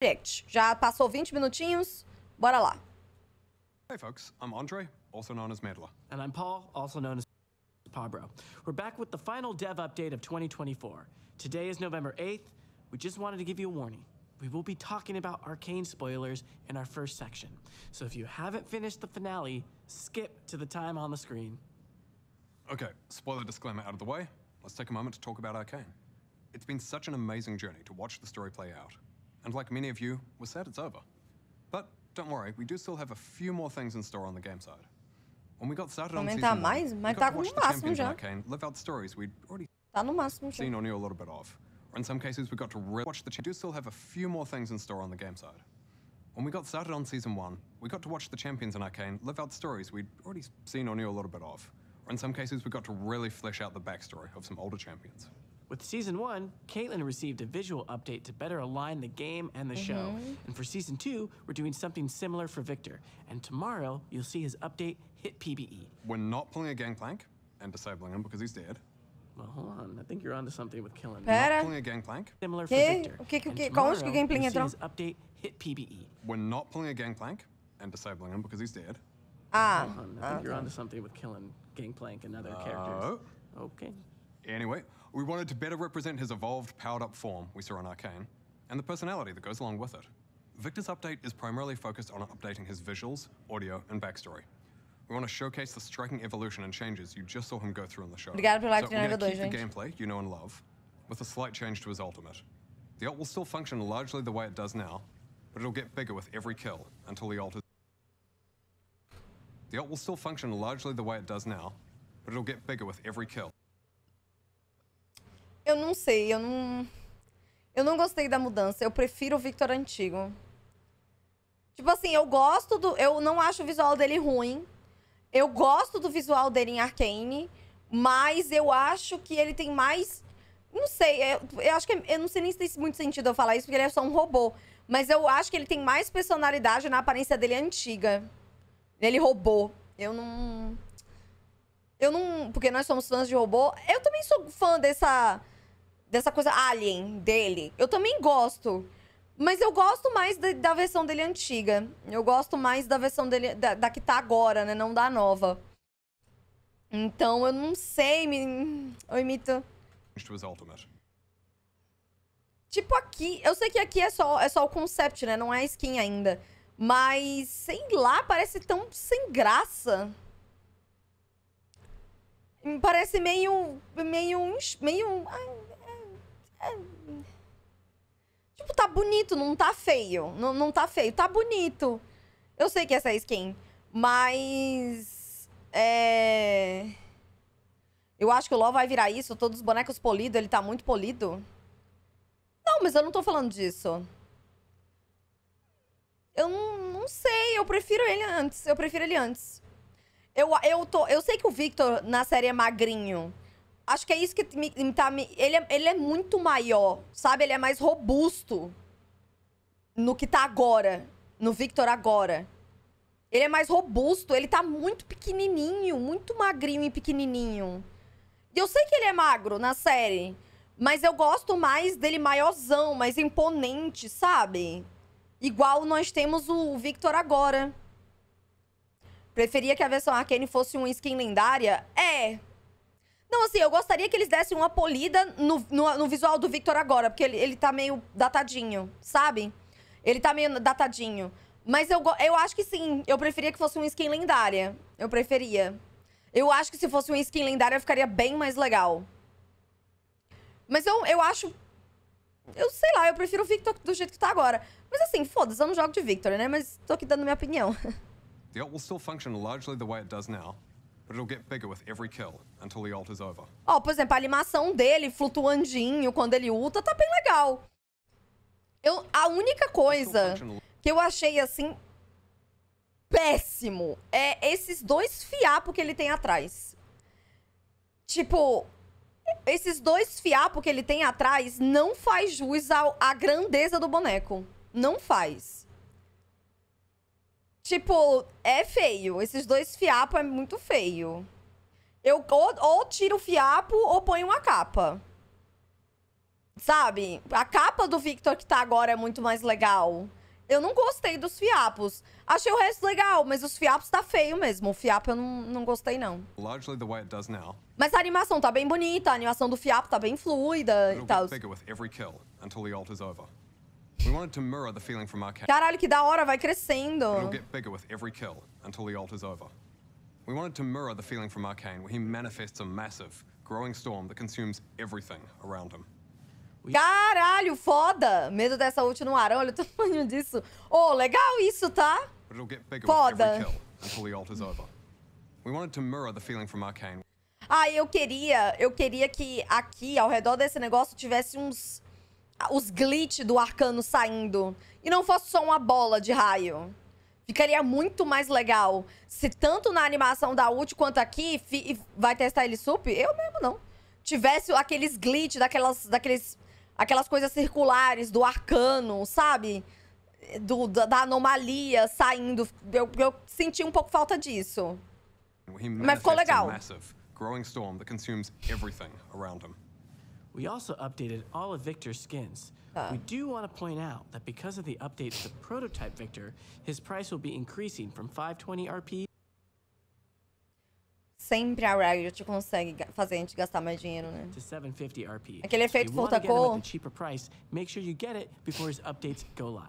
Direct. Já passou 20 minutinhos, bora lá. Hey folks, I'm Andre, also known as Medler. And I'm Paul, also known as Pabro. We're back with the final dev update of 2024. Today is November 8th. We just wanted to give you a warning. We will be talking about arcane spoilers in our first section. So if you haven't finished the finale, skip to the time on the screen. Okay, spoiler disclaimer out of the way. Let's take a moment to talk about Arcane. It's been such an amazing journey to watch the story play out and like many of you, we're sad it's over. But don't worry, we do still have a few more things in store on the game side. When we got started on season tá one, we got to watch the champions já. Arcane live out stories we'd already tá no máximo, seen or knew a little bit of. Or in some cases, we got to really watch the champions. We do still have a few more things in store on the game side. When we got started on season one, we got to watch the champions in Arcane live out stories we'd already seen or knew a little bit of. Or in some cases, we got to really flesh out the backstory of some older champions. With season one, Caitlin received a visual update to better align the game and the mm -hmm. show. Mm-hmm. And for season two, we're doing something similar for Victor. And tomorrow, you'll see his update hit PBE. We're not pulling a gangplank and disabling him because he's dead. Well, hold on. I think you're onto something with killing. Pera. Not pulling a gangplank. Similar for hey, Victor. Okay, okay. And tomorrow, you'll see his update hit PBE. We're not pulling a gangplank and disabling him because he's dead. Ah. Hold on. I think okay. you're onto something with killing gangplank and other uh, characters. Okay. Anyway, we wanted to better represent his evolved, powered up form we saw on Arcane, and the personality that goes along with it. Victor's update is primarily focused on updating his visuals, audio, and backstory. We want to showcase the striking evolution and changes you just saw him go through in the show. Obrigado pela so we're going to keep the gameplay you know and love, with a slight change to his ultimate. The ult will still function largely the way it does now, but it'll get bigger with every kill until the ult is... The ult will still function largely the way it does now, but it'll get bigger with every kill. Eu não sei, eu não. Eu não gostei da mudança. Eu prefiro o Victor antigo. Tipo assim, eu gosto do. Eu não acho o visual dele ruim. Eu gosto do visual dele em Arkane, Mas eu acho que ele tem mais. Não sei, eu, é, eu acho que. Eu não sei nem se tem muito sentido eu falar isso, porque ele é só um robô. Mas eu acho que ele tem mais personalidade na aparência dele antiga. Ele robô. Eu não. Eu não. Porque nós somos fãs de robô. Eu também sou fã dessa dessa coisa alien dele. Eu também gosto. Mas eu gosto mais da versão dele antiga. Eu gosto mais da versão dele. Da, da, que tá agora, né? Não da nova. Então eu não sei. Me... Eu imito. Tipo aqui. Eu sei que aqui é só, é só o concept, né? Não é skin ainda. Mas, sei lá, parece tão sem graça. Parece meio. meio. meio. Ai, é... Tipo, tá bonito, não tá feio. Não, não tá feio, tá bonito. Eu sei que essa é skin, mas. É. Eu acho que o LoL vai virar isso, todos os bonecos polidos, ele tá muito polido. Não, mas eu não tô falando disso. Eu não, não sei, eu prefiro ele antes, eu prefiro ele antes. Eu, eu, tô, eu sei que o Victor na série é magrinho. Acho que é isso que me, me tá me. Ele é, ele é muito maior, sabe? Ele é mais robusto no que tá agora. No Victor agora. Ele é mais robusto, ele tá muito pequenininho, muito magrinho e pequenininho. E eu sei que ele é magro na série, mas eu gosto mais dele maiorzão, mais imponente, sabe? Igual nós temos o Victor agora. Preferia que a versão Arcane fosse uma skin lendária? É, não, assim, eu gostaria que eles dessem uma polida no, no, no visual do Victor agora, porque ele, ele tá meio datadinho, sabe? Ele tá meio datadinho. Mas eu, eu acho que sim. Eu preferia que fosse um skin lendária. Eu preferia. Eu acho que se fosse um skin lendária, ficaria bem mais legal. Mas eu, eu acho... Eu sei lá, eu prefiro o Victor do jeito que tá agora. Mas assim, foda-se, eu não jogo de Victor, né? Mas tô aqui dando minha opinião. The ult will still function largely the way it does now. Ó, oh, por exemplo, a animação dele flutuandinho quando ele ulta tá bem legal. Eu, a única coisa que eu achei, assim, péssimo é esses dois fiapos que ele tem atrás. Tipo, esses dois fiapos que ele tem atrás não faz jus à grandeza do boneco. Não faz. Tipo, é feio. Esses dois fiapos é muito feio. Eu ou, ou tiro o fiapo ou ponho uma capa. Sabe? A capa do Victor que tá agora é muito mais legal. Eu não gostei dos fiapos. Achei o resto legal, mas os fiapos tá feio mesmo. O fiapo eu não, não gostei, não. Mas a animação tá bem bonita, a animação do fiapo tá bem fluida e tal. Caralho, que da hora, vai crescendo. We wanted to mirror the feeling from Arcane where he manifests a massive, growing storm that consumes everything around him. Caralho, foda! Medo dessa ult no ar, olha o tamanho disso. Oh, legal isso, tá? Foda. Ah, eu queria, eu queria que aqui, ao redor desse negócio, tivesse uns os glitch do arcano saindo e não fosse só uma bola de raio. Ficaria muito mais legal se tanto na animação da ult quanto aqui, vai testar ele sup? Eu mesmo não. Tivesse aqueles glitch daquelas, daqueles, aquelas coisas circulares do arcano, sabe? Do, da, da anomalia saindo. Eu, eu senti um pouco falta disso. Mas ficou legal. Growing We also updated all of Victor's skins. Uh. We do want to point out that because of the update to prototype Victor, his price will be increasing from 520 RP. Sempre a Riot consegue fazer a gente gastar mais dinheiro, né? To 750 RP. Aquele efeito Fotacol. cheaper price, make sure you get it before his updates go live.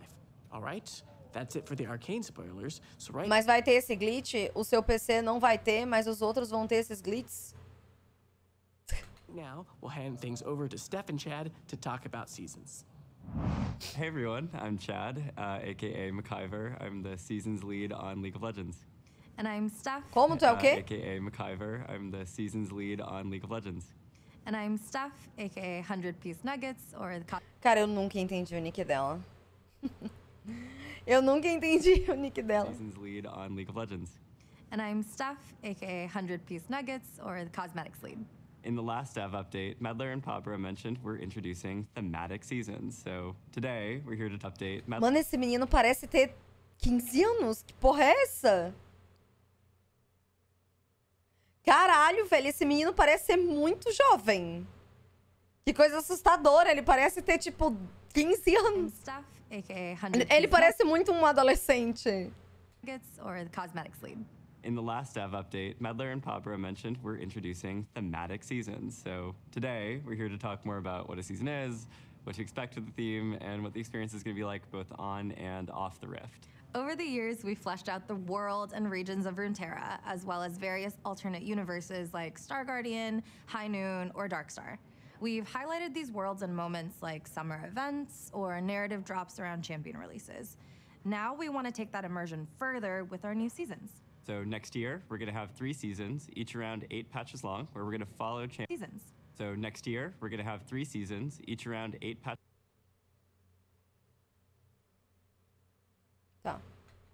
All right? That's it for the arcane spoilers. So right... Mas vai ter esse glitch, o seu PC não vai ter, mas os outros vão ter esses glitches. Now, we'll hand things over to Steph and Chad to talk about seasons. Hey everyone, I'm Chad, uh, aka McIver. I'm the season's lead on League of Legends. And I'm Steph. ¿Cómo está, uh, okay? aka McIver. I'm the season's lead on League of Legends. And I'm Steph, aka 100 Piece Nuggets, or the... Cara, eu nunca entendi o nick dela. eu nunca entendi o nick dela. Season's lead on League of Legends. And I'm Steph, aka 100 Piece Nuggets, or the Cosmetics lead. In the last dev update, Medler and Pabra mentioned we're introducing thematic seasons. So today, we're here to update Medler. Mano, esse menino parece ter 15 anos. Que porra é essa? Caralho, velho, esse menino parece ser muito jovem. Que coisa assustadora, ele parece ter tipo 15 anos. Ele parece muito um adolescente. Or the cosmetics lead. In the last dev update, Medler and Pabra mentioned we're introducing thematic seasons. So today, we're here to talk more about what a season is, what to expect with the theme, and what the experience is going to be like both on and off the Rift. Over the years, we fleshed out the world and regions of Runeterra, as well as various alternate universes like Star Guardian, High Noon, or Dark Star. We've highlighted these worlds and moments like summer events or narrative drops around champion releases. Now we want to take that immersion further with our new seasons. So next year, we're going to have three seasons, each around eight patches long, where we're going to follow cha- seasons. So next year, we're going to have three seasons, each around eight patches. Tá.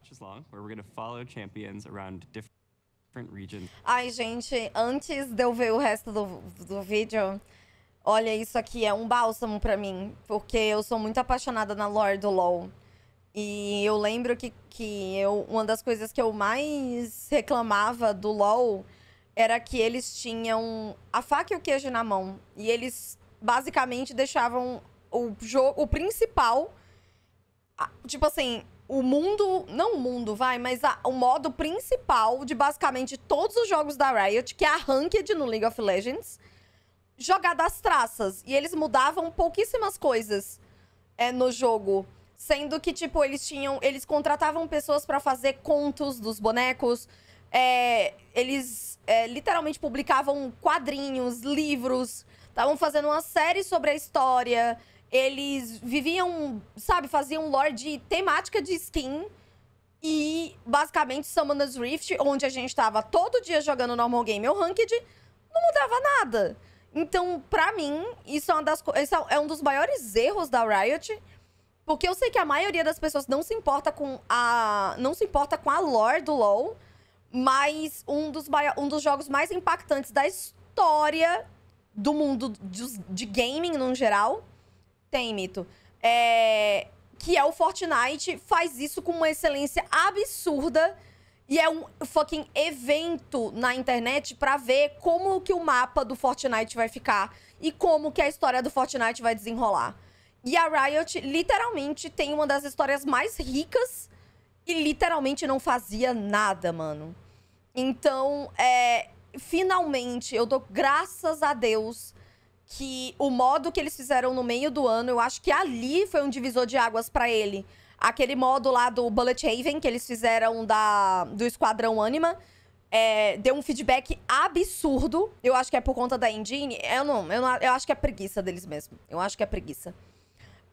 Patches long, where we're going to follow champions around different. Ai, gente, antes de eu ver o resto do, do vídeo, olha, isso aqui é um bálsamo para mim. Porque eu sou muito apaixonada na lore do LoL. E eu lembro que, que eu, uma das coisas que eu mais reclamava do LoL era que eles tinham a faca e o queijo na mão. E eles basicamente deixavam o jogo, o principal, tipo assim, o mundo, não o mundo, vai, mas a, o modo principal de basicamente todos os jogos da Riot, que é a Ranked no League of Legends, jogar das traças. E eles mudavam pouquíssimas coisas é, no jogo. Sendo que, tipo, eles tinham. Eles contratavam pessoas para fazer contos dos bonecos. É, eles é, literalmente publicavam quadrinhos, livros. Estavam fazendo uma série sobre a história. Eles viviam, sabe, faziam lore de temática de skin. E basicamente Summoner's Rift, onde a gente estava todo dia jogando normal game ou ranked, não mudava nada. Então, pra mim, isso é, das, isso é um dos maiores erros da Riot porque eu sei que a maioria das pessoas não se importa com a. não se importa com a lore do LOL, mas um dos, um dos jogos mais impactantes da história do mundo de, de gaming no geral tem mito. É, que é o Fortnite, faz isso com uma excelência absurda. E é um fucking evento na internet para ver como que o mapa do Fortnite vai ficar e como que a história do Fortnite vai desenrolar. E a Riot literalmente tem uma das histórias mais ricas e literalmente não fazia nada, mano. Então, é, finalmente, eu dou graças a Deus que o modo que eles fizeram no meio do ano, eu acho que ali foi um divisor de águas para ele. Aquele modo lá do Bullet Haven que eles fizeram da, do Esquadrão Anima. É, deu um feedback absurdo. Eu acho que é por conta da engine. Eu não, eu não, eu acho que é preguiça deles mesmo. Eu acho que é preguiça.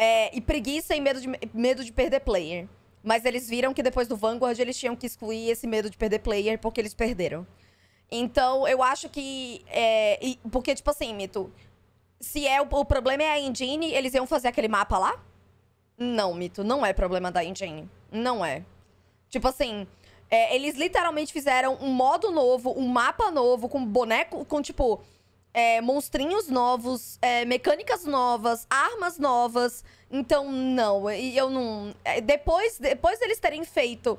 É, e preguiça e medo de, medo de perder player. Mas eles viram que depois do Vanguard eles tinham que excluir esse medo de perder player porque eles perderam. Então, eu acho que. É, e, porque, tipo assim, Mito. Se é o, o problema é a engine, eles iam fazer aquele mapa lá? Não, Mito. Não é problema da engine. Não é. Tipo assim. É, eles literalmente fizeram um modo novo, um mapa novo, com boneco, com tipo é, monstrinhos novos, é, mecânicas novas, armas novas. Então, não, eu não. É, depois, depois deles terem feito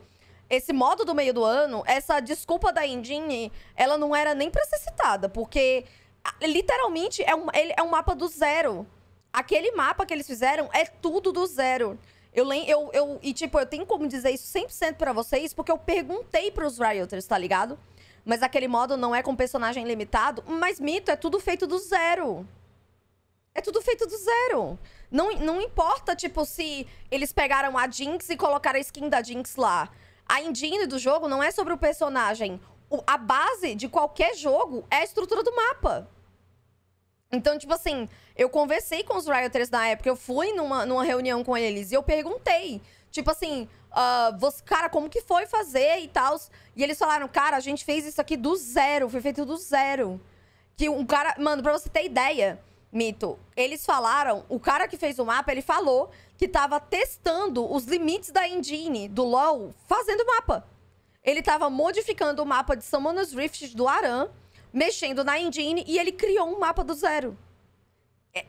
esse modo do meio do ano, essa desculpa da Indine, ela não era nem pra ser citada, porque literalmente é um, é um mapa do zero. Aquele mapa que eles fizeram é tudo do zero. Eu, eu, eu, e tipo, eu tenho como dizer isso 100% para vocês, porque eu perguntei pros Rioters, tá ligado? Mas aquele modo não é com personagem limitado. Mas mito é tudo feito do zero. É tudo feito do zero. Não, não importa, tipo, se eles pegaram a Jinx e colocaram a skin da Jinx lá. A engine do jogo não é sobre o personagem. O, a base de qualquer jogo é a estrutura do mapa. Então, tipo assim, eu conversei com os Rioters na época, eu fui numa, numa reunião com eles e eu perguntei. Tipo assim, uh, você, cara, como que foi fazer e tal? E eles falaram, cara, a gente fez isso aqui do zero, foi feito do zero. Que um cara. Mano, pra você ter ideia, Mito, eles falaram, o cara que fez o mapa, ele falou que tava testando os limites da engine do LoL fazendo mapa. Ele tava modificando o mapa de Summoner's Rift do Aran, mexendo na engine e ele criou um mapa do zero.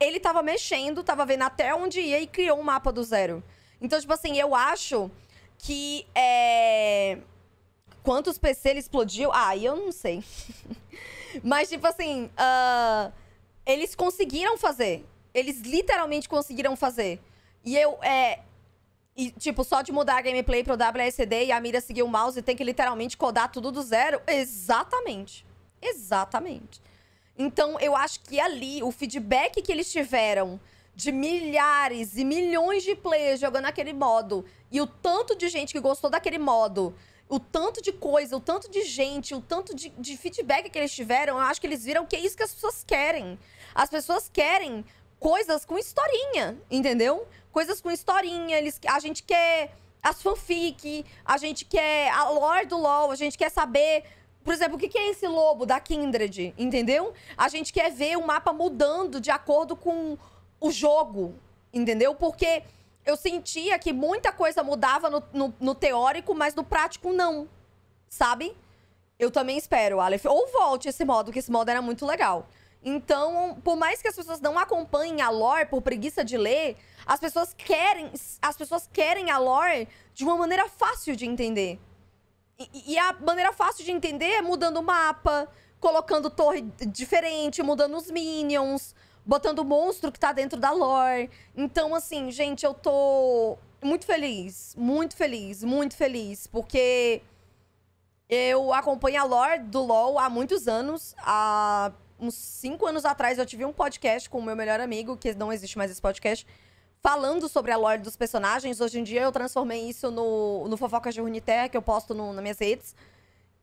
Ele tava mexendo, tava vendo até onde ia e criou um mapa do zero. Então, tipo assim, eu acho que é Quantos PC ele explodiu? Ah, eu não sei. Mas, tipo assim, uh, eles conseguiram fazer. Eles literalmente conseguiram fazer. E eu, é. E, tipo, só de mudar a gameplay pro WSD e a mira seguir o mouse, tem que literalmente codar tudo do zero. Exatamente. Exatamente. Então, eu acho que ali, o feedback que eles tiveram de milhares e milhões de players jogando aquele modo e o tanto de gente que gostou daquele modo o tanto de coisa, o tanto de gente, o tanto de, de feedback que eles tiveram, eu acho que eles viram que é isso que as pessoas querem. As pessoas querem coisas com historinha, entendeu? Coisas com historinha, eles, a gente quer as fanfic, a gente quer a lore do LoL, a gente quer saber, por exemplo, o que é esse lobo da Kindred, entendeu? A gente quer ver o mapa mudando de acordo com o jogo, entendeu? Porque eu sentia que muita coisa mudava no, no, no teórico, mas no prático não. Sabe? Eu também espero, Aleph. Ou volte esse modo, que esse modo era muito legal. Então, por mais que as pessoas não acompanhem a lore por preguiça de ler, as pessoas querem, as pessoas querem a lore de uma maneira fácil de entender. E, e a maneira fácil de entender é mudando o mapa, colocando torre diferente, mudando os minions, botando o monstro que tá dentro da lore. Então, assim, gente, eu tô muito feliz, muito feliz, muito feliz, porque eu acompanho a lore do LoL há muitos anos. Há uns cinco anos atrás eu tive um podcast com o meu melhor amigo, que não existe mais esse podcast, falando sobre a lore dos personagens. Hoje em dia eu transformei isso no, no fofoca de Runeterra, que eu posto no, nas minhas redes.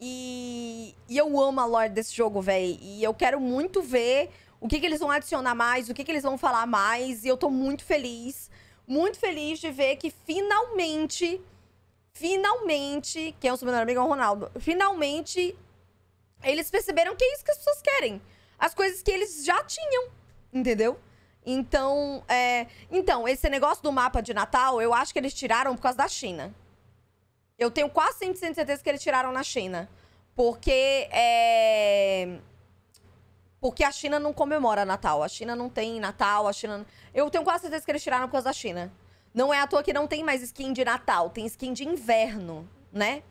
E, e eu amo a lore desse jogo, velho. E eu quero muito ver o que, que eles vão adicionar mais, o que, que eles vão falar mais. E eu tô muito feliz, muito feliz de ver que finalmente, finalmente, quem é o seu melhor amigo é o Ronaldo, finalmente eles perceberam que é isso que as pessoas querem. As coisas que eles já tinham, entendeu? Então, é... então, esse negócio do mapa de Natal, eu acho que eles tiraram por causa da China. Eu tenho quase 100% certeza que eles tiraram na China. Porque é... Porque a China não comemora Natal. A China não tem Natal, a China. Eu tenho quase certeza que eles tiraram por causa da China. Não é à toa que não tem mais skin de Natal, tem skin de inverno, né?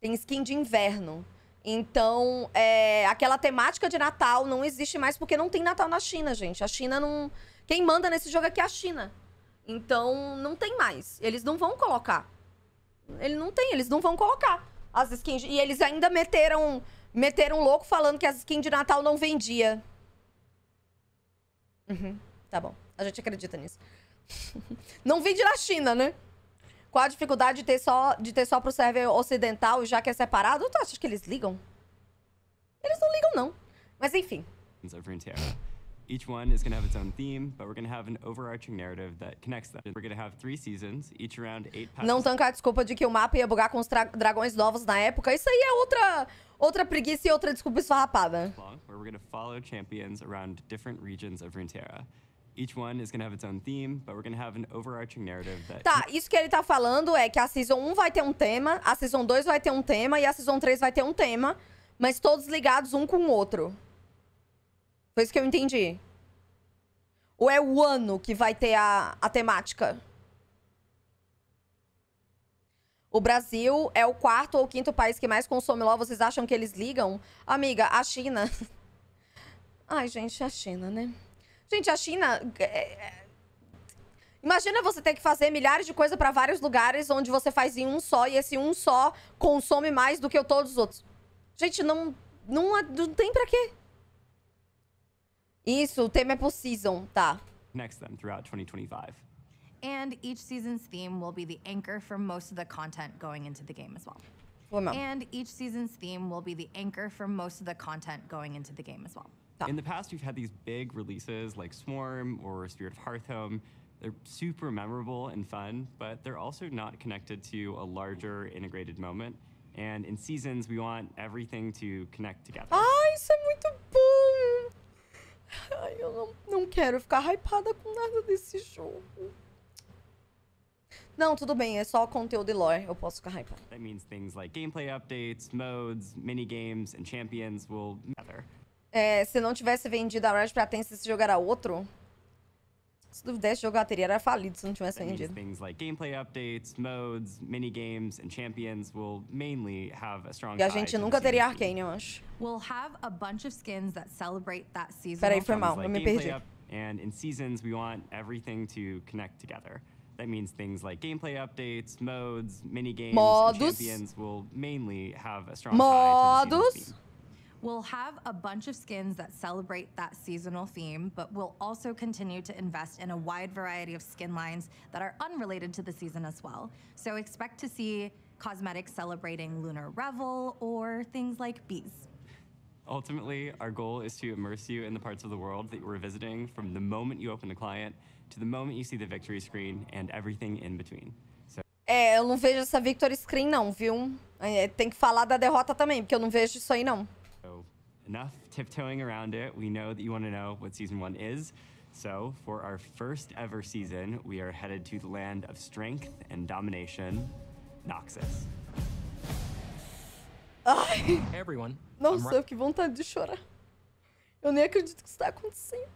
Tem skin de inverno. Então, é... aquela temática de Natal não existe mais porque não tem Natal na China, gente. A China não. Quem manda nesse jogo aqui é a China. Então, não tem mais. Eles não vão colocar. Ele não tem, eles não vão colocar as skins. E eles ainda meteram meteram um louco falando que as skins de Natal não vendia. Uhum, tá bom. A gente acredita nisso. não vende na China, né? Qual a dificuldade de ter só, de ter só pro server ocidental, já que é separado? Tu acha que eles ligam? Eles não ligam, não. Mas enfim. Each one is going have its own theme, but we're going have an overarching narrative that connects them. We're have three seasons, each around eight passes. Não tancar a desculpa de que o mapa ia bugar com os dragões novos na época. Isso aí é outra outra preguiça e outra desculpa esfarrapada. Where we're follow champions around different regions of Runeterra. Each one is gonna have its own theme, but we're gonna have an overarching narrative that... Tá, isso que ele tá falando é que a Season 1 vai ter um tema, a Season 2 vai ter um tema e a Season 3 vai ter um tema, mas todos ligados um com o outro. Foi isso que eu entendi. Ou é o ano que vai ter a, a temática? O Brasil é o quarto ou quinto país que mais consome LOL. Vocês acham que eles ligam? Amiga, a China. Ai, gente, a China, né? Gente, a China. É, é, imagina você ter que fazer milhares de coisas para vários lugares onde você faz em um só e esse um só consome mais do que todos os outros. Gente, não, não, não tem para quê. Isso, o tema é season, tá. Next them throughout 2025. And each season's theme will be the anchor for most of the content going into the game as well. And each season's theme will be the anchor for most of the content going into the game as well. Tá. In the past, we've had these big releases like Swarm or Spirit of Hearthome. They're super memorable and fun, but they're also not connected to a larger integrated moment. And in seasons, we want everything to connect together. Ah, isso é muito bom! Ai, eu não, não quero ficar hypada com nada desse jogo. Não, tudo bem, é só conteúdo de lore, eu posso ficar hypada. That means things like gameplay updates, modes, minigames and champions will matter. É, se não tivesse vendido a Rush pra Tencent, esse jogar a outro? Se duvidesse, o jogo da teria era falido se não tivesse vendido. Things like gameplay updates, modes, mini games and champions will mainly have a strong E a gente nunca teria Arcane, eu acho. We'll have a bunch of skins that celebrate that season. Peraí, foi mal, eu me perdi. And in seasons we want everything to connect together. That means things like gameplay updates, modes, mini games, modos. and champions will mainly have a strong modos. tie to the We'll have a bunch of skins that celebrate that seasonal theme, but we'll also continue to invest in a wide variety of skin lines that are unrelated to the season as well. So expect to see cosmetics celebrating Lunar Revel or things like bees. Ultimately, our goal is to immerse you in the parts of the world that you're visiting from the moment you open the client to the moment you see the victory screen and everything in between. So é, eu não vejo essa victory screen não, viu? É, tem que falar da derrota também, porque eu não vejo isso aí não enough tiptoeing around it. We know that you want to know what season one is. So, for our first ever season, we are headed to the land of strength and domination, Noxus. Ai! everyone. Nossa, que vontade de chorar. Eu nem acredito que está acontecendo.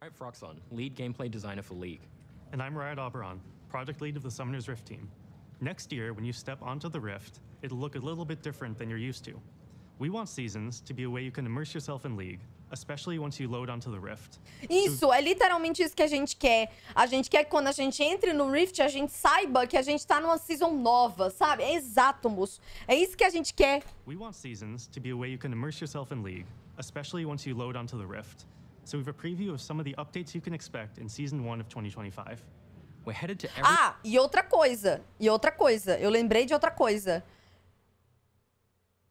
I'm Froxon, lead gameplay designer for League. And I'm Riot Oberon, project lead of the Summoner's Rift team. Next year, when you step onto the Rift, it'll look a little bit different than you're used to. We want seasons to be a way you can immerse yourself in League, especially once you load onto the Rift. Isso, é literalmente isso que a gente quer. A gente quer que quando a gente entre no Rift, a gente saiba que a gente tá numa season nova, sabe? É exato, moço. É isso que a gente quer. We want seasons to be a way you can immerse yourself in League, especially once you load onto the Rift. So have a preview of some of the updates you can expect in season 1 of 2025. We're headed to every... Ah, e outra coisa. E outra coisa. Eu lembrei de outra coisa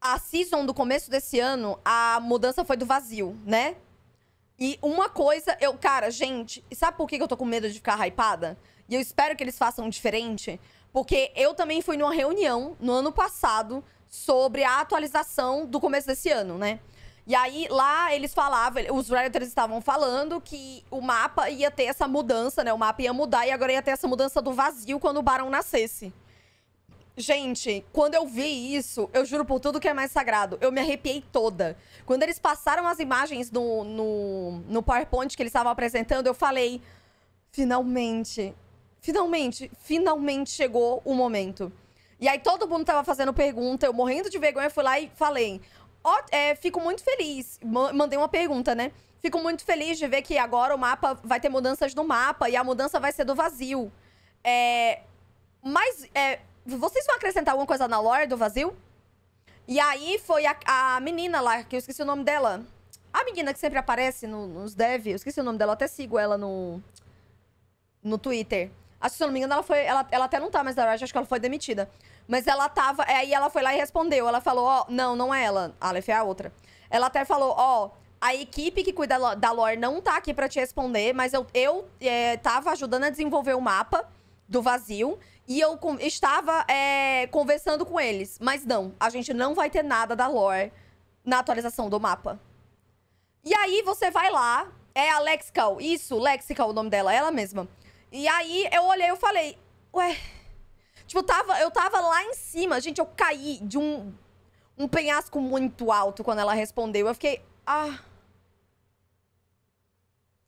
a season do começo desse ano, a mudança foi do vazio, né? E uma coisa, eu, cara, gente, sabe por que eu tô com medo de ficar hypada? E eu espero que eles façam diferente, porque eu também fui numa reunião no ano passado sobre a atualização do começo desse ano, né? E aí lá eles falavam, os writers estavam falando que o mapa ia ter essa mudança, né? O mapa ia mudar e agora ia ter essa mudança do vazio quando o Barão nascesse. Gente, quando eu vi isso, eu juro por tudo que é mais sagrado, eu me arrepiei toda. Quando eles passaram as imagens no, no, no PowerPoint que eles estavam apresentando, eu falei: finalmente, finalmente, finalmente chegou o momento. E aí todo mundo tava fazendo pergunta, eu morrendo de vergonha, fui lá e falei: ó, é, fico muito feliz. Mandei uma pergunta, né? Fico muito feliz de ver que agora o mapa vai ter mudanças no mapa e a mudança vai ser do vazio. É. Mas. É, vocês vão acrescentar alguma coisa na lore do vazio? E aí foi a, a menina lá, que eu esqueci o nome dela. A menina que sempre aparece no, nos dev, eu esqueci o nome dela, eu até sigo ela no, no Twitter. Acho que, se eu não me engano, ela foi. Ela, ela até não tá mais na Riot, acho que ela foi demitida. Mas ela tava. É, aí ela foi lá e respondeu. Ela falou, ó, oh, não, não é ela. A Aleph é a outra. Ela até falou, ó, oh, a equipe que cuida da lore não tá aqui pra te responder, mas eu, eu é, tava ajudando a desenvolver o mapa do vazio. E eu com, estava é, conversando com eles. Mas não, a gente não vai ter nada da lore na atualização do mapa. E aí você vai lá, é a Lexical, isso, Lexical é o nome dela, ela mesma. E aí eu olhei, eu falei, ué... Tipo, eu tava, eu tava lá em cima, gente, eu caí de um, um penhasco muito alto quando ela respondeu. Eu fiquei, ah...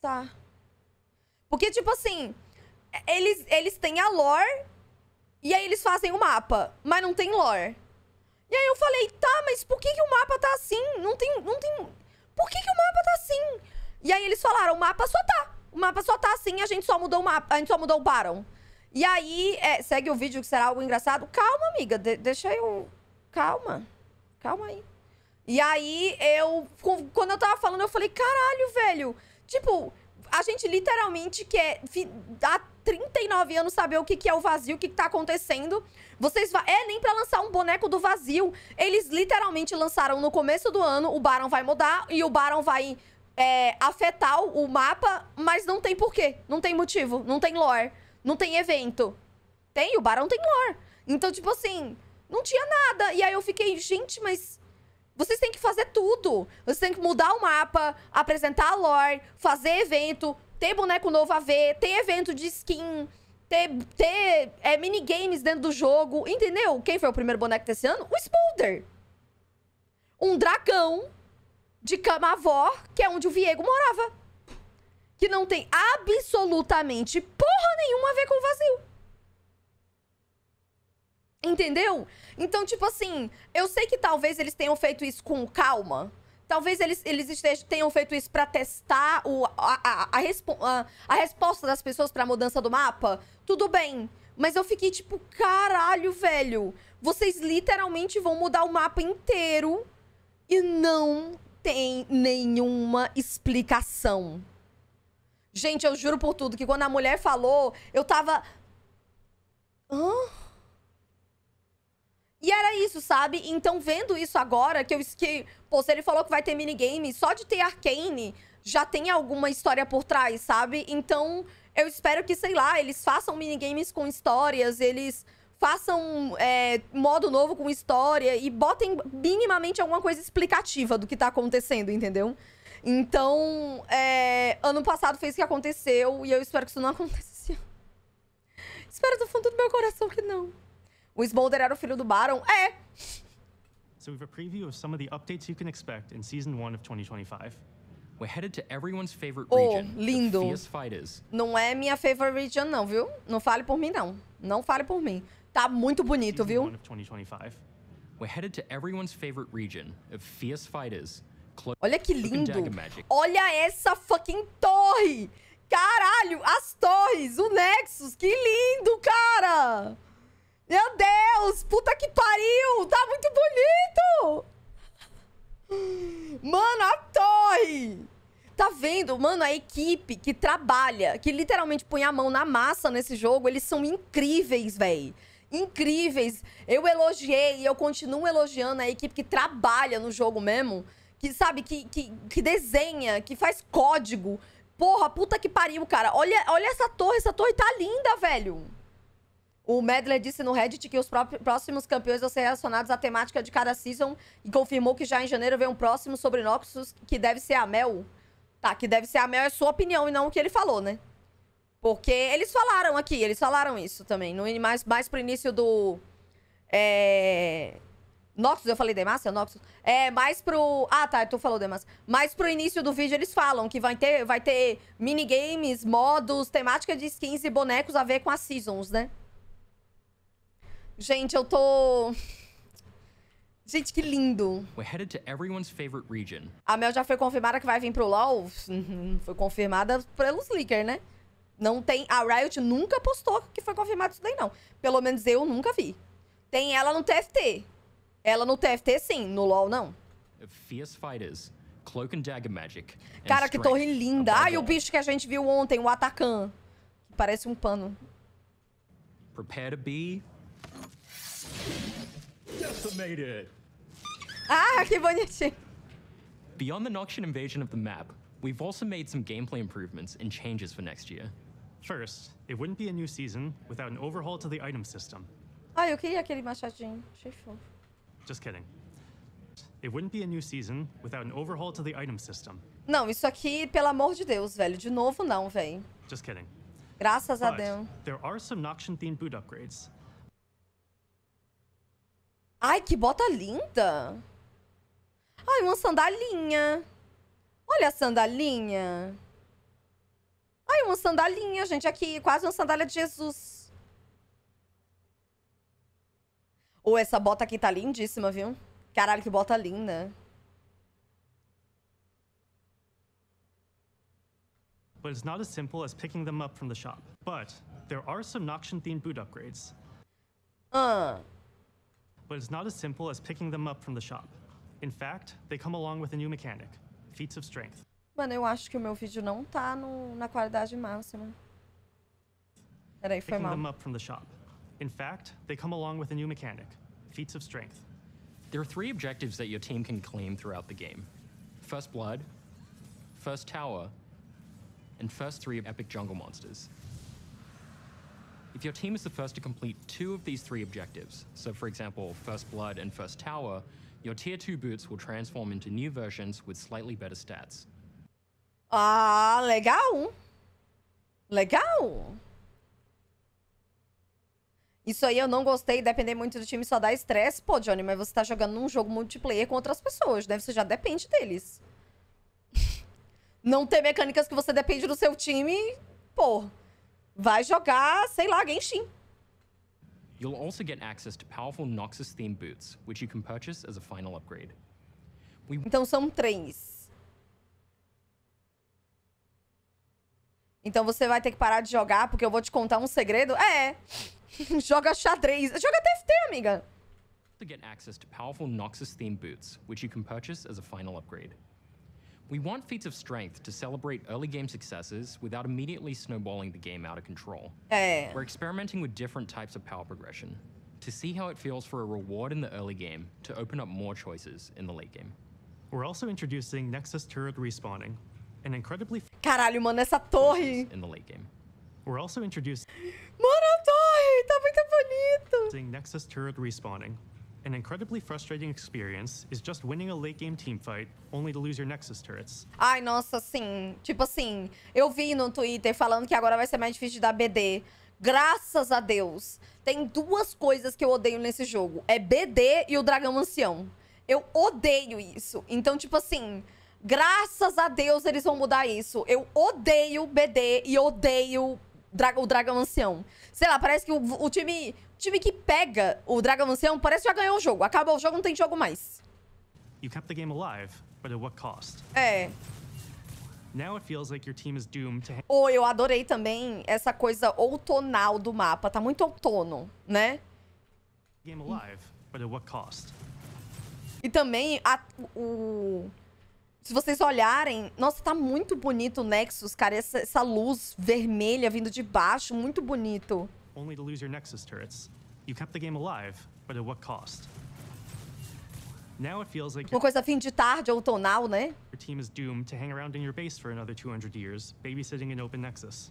Tá... Porque, tipo assim, eles, eles têm a lore e aí eles fazem o mapa, mas não tem lore. E aí eu falei, tá, mas por que, que o mapa tá assim? Não tem, não tem... Por que, que o mapa tá assim? E aí eles falaram, o mapa só tá. O mapa só tá assim, a gente só mudou o mapa, a gente só mudou o Baron. E aí, é, segue o vídeo que será algo engraçado. Calma, amiga, de deixa eu... Calma, calma aí. E aí, eu... Quando eu tava falando, eu falei, caralho, velho. Tipo, a gente literalmente quer... 39 anos saber o que, que é o vazio, o que, que tá acontecendo. Vocês va... É, nem pra lançar um boneco do vazio. Eles literalmente lançaram no começo do ano, o Baron vai mudar e o Baron vai é, afetar o mapa, mas não tem porquê, não tem motivo, não tem lore, não tem evento. Tem, o Barão tem lore. Então, tipo assim, não tinha nada. E aí eu fiquei, gente, mas vocês têm que fazer tudo. Vocês têm que mudar o mapa, apresentar a lore, fazer evento, ter boneco novo a ver, ter evento de skin, ter, ter é, minigames dentro do jogo. Entendeu? Quem foi o primeiro boneco desse ano? O Spolder. Um dragão de avó, que é onde o Viego morava. Que não tem absolutamente porra nenhuma a ver com o vazio. Entendeu? Então, tipo assim, eu sei que talvez eles tenham feito isso com calma. Talvez eles, eles estejam, tenham feito isso para testar o, a, a, a, respo a, a resposta das pessoas para a mudança do mapa. Tudo bem. Mas eu fiquei tipo, caralho, velho. Vocês literalmente vão mudar o mapa inteiro e não tem nenhuma explicação. Gente, eu juro por tudo que quando a mulher falou, eu tava. Hã? E era isso, sabe? Então, vendo isso agora, que eu. Que, pô, se ele falou que vai ter minigame, só de ter Arcane já tem alguma história por trás, sabe? Então, eu espero que, sei lá, eles façam minigames com histórias, eles façam é, modo novo com história e botem minimamente alguma coisa explicativa do que tá acontecendo, entendeu? Então, é, ano passado fez o que aconteceu e eu espero que isso não aconteça Espero do fundo do meu coração que não. O Smolder era o filho do Baron? É. So we have a preview of some of the updates you can expect in season 1 of 2025. We're headed to everyone's favorite oh, region, oh, lindo. Não é minha favorite region não, viu? Não fale por mim não. Não fale por mim. Tá muito bonito, season viu? of 2025. We're headed to everyone's favorite region of fierce fighters. Olha que lindo. Olha essa fucking torre. Caralho, as torres, o Nexus, que lindo, cara. Meu Deus! Puta que pariu! Tá muito bonito! Mano, a torre! Tá vendo? Mano, a equipe que trabalha, que literalmente põe a mão na massa nesse jogo, eles são incríveis, velho. Incríveis. Eu elogiei e eu continuo elogiando a equipe que trabalha no jogo mesmo. Que, sabe, que, que, que desenha, que faz código. Porra, puta que pariu, cara. Olha, olha essa torre, essa torre tá linda, velho. O Medler disse no Reddit que os próximos campeões vão ser relacionados à temática de cada season e confirmou que já em janeiro vem um próximo sobre Noxus que deve ser a Mel. Tá, que deve ser a Mel é sua opinião e não o que ele falou, né? Porque eles falaram aqui, eles falaram isso também. No, mais, mais pro início do. É... Noxus, eu falei Demacia? Noxus. É, mais pro... Ah, tá, tu falou Demacia. Mais pro início do vídeo eles falam que vai ter, vai ter minigames, modos, temática de skins e bonecos a ver com as seasons, né? Gente, eu tô... Gente, que lindo. A Mel já foi confirmada que vai vir pro LoL. Uhum, foi confirmada pelos Licker, né? Não tem... A Riot nunca postou que foi confirmado isso daí, não. Pelo menos eu nunca vi. Tem ela no TFT. Ela no TFT, sim. No LoL, não. Cara, que torre linda. Ai, ah, o bicho que a gente viu ontem, o Atacan. Parece um pano. Prepare to be Decimated. Ah, Beyond the Noxian invasion of the map, we've also made some gameplay improvements and changes for next year. First, it wouldn't be a new season without an overhaul to the item system. Ah, eu queria aquele machadinho. Achei fofo. Just kidding. It wouldn't be a new season without an overhaul to the item system. Não, isso aqui, pelo amor de Deus, velho. De novo não, velho. Just kidding. Graças but a Deus. There are some Noxian themed boot upgrades Ai, que bota linda! Ai, uma sandalinha. Olha a sandalinha. Ai, uma sandalinha, gente. Aqui, quase uma sandália de Jesus. Ou oh, essa bota aqui tá lindíssima, viu? Caralho, que bota linda. But it's not as simple as picking them up from the shop. But there are some themed boot upgrades. Ah. Uh. but it's not as simple as picking them up from the shop. In fact, they come along with a new mechanic, feats of strength. Mano, eu acho que o meu vídeo não tá no, na qualidade máxima. Peraí, foi mal. Picking them up from the shop. In fact, they come along with a new mechanic, feats of strength. There are three objectives that your team can claim throughout the game. First Blood, First Tower, and First Three Epic Jungle Monsters. If your team is the first to complete two of these three objectives, so for example, First Blood and First Tower, your tier 2 boots will transform into new versions with slightly better stats. Ah, legal! Legal! Isso aí eu não gostei, depender muito do time só dá estresse. Pô, Johnny, mas você tá jogando num jogo multiplayer com outras pessoas, né? Você já depende deles. não ter mecânicas que você depende do seu time, pô vai jogar, sei lá, Genshin. You'll also get access to powerful Noxus themed boots, which you can purchase as a final upgrade. We... Então são três. Então você vai ter que parar de jogar, porque eu vou te contar um segredo. É. Joga xadrez. Joga TFT, amiga. To get access to powerful Noxus themed boots, which you can purchase as a final upgrade. We want feats of strength to celebrate early game successes without immediately snowballing the game out of control. Hey. We're experimenting with different types of power progression to see how it feels for a reward in the early game to open up more choices in the late game. We're also introducing Nexus turret respawning, an incredibly Caralho, mano, essa torre in the late game. We're also introducing Mano, a torre tá muito bonito. Nexus turret respawning, An incredibly frustrating experience is just winning a late game team fight only to lose your Nexus turrets. Ai, nossa, sim. Tipo assim, eu vi no Twitter falando que agora vai ser mais difícil de dar BD. Graças a Deus. Tem duas coisas que eu odeio nesse jogo. É BD e o Dragão Ancião. Eu odeio isso. Então, tipo assim, graças a Deus eles vão mudar isso. Eu odeio BD e odeio o Dragão Ancião. Sei lá, parece que o, o time time que pega o Dragon parece que já ganhou o jogo. Acaba o jogo, não tem jogo mais. You kept the game alive, but at what cost? É. Now it feels like your team is doomed to... Oh, eu adorei também essa coisa outonal do mapa. Tá muito outono, né? Game alive, but at what cost? E também a, o... Se vocês olharem, nossa, tá muito bonito o Nexus, cara. Essa, essa luz vermelha vindo de baixo, muito bonito. only to lose your Nexus turrets. You kept the game alive, but at what cost? Now it feels like Uma coisa fim de tarde outonal, né? Your team is doomed to hang around in your base for another 200 years, babysitting an open Nexus.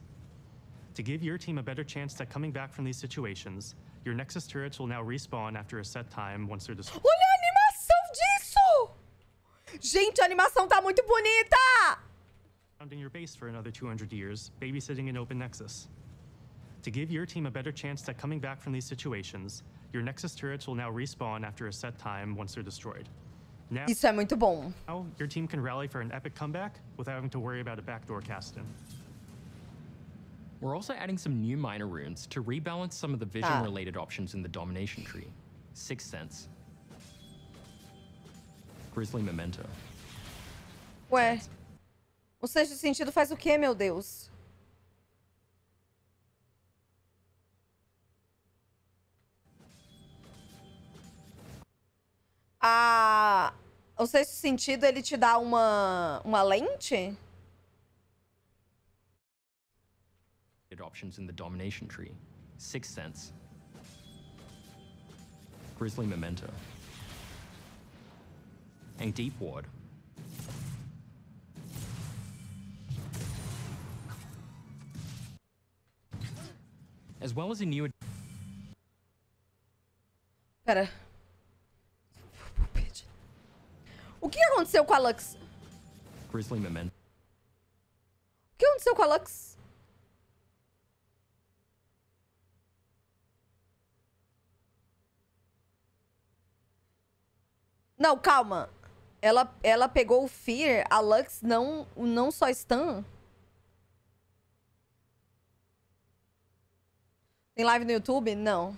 To give your team a better chance at coming back from these situations, your Nexus turrets will now respawn after a set time once they're destroyed. Olha a animação disso! Gente, a animação tá muito bonita! Around in your base for another 200 years, babysitting an open Nexus. To give your team a better chance at coming back from these situations, your Nexus turrets will now respawn after a set time once they're destroyed. Now, Isso é muito bom. Now, your team can rally for an epic comeback without having to worry about a backdoor cast in. We're also adding some new minor runes to rebalance some of the vision ah. related ah. options in the domination tree. Sixth Sense. Grizzly Memento. Ué. O sentido faz o quê, meu Deus? a, o sexto sentido, ele te dá uma, uma lente? Options in the domination tree. Sixth sense. Grizzly memento. And deep ward. As well as a new. Pera. O que aconteceu com a Lux? Grizzly O que aconteceu com a Lux? Não, calma. Ela, ela pegou o Fear, a Lux não, não só stun. Tem live no YouTube? Não.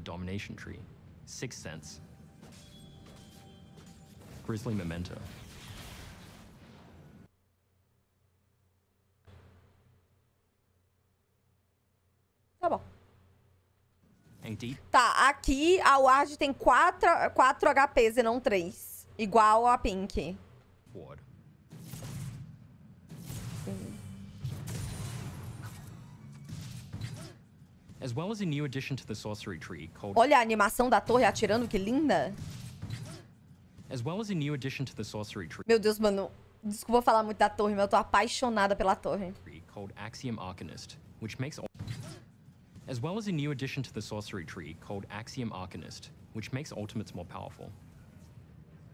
Domination Tree. Six Sense. Grizzly Memento. Tá bom. Tá, aqui a Ward tem 4, quatro HPs e não 3. Igual a Pink. Ward. Olha a animação da torre atirando, que linda! as well as a new addition to the sorcery tree. Meu Deus, mano. Desculpa falar muito da torre, mas eu tô apaixonada pela torre. Called Axiom Arcanist, which makes as well as a new addition to the sorcery tree called Axiom Arcanist, which makes ultimates more powerful.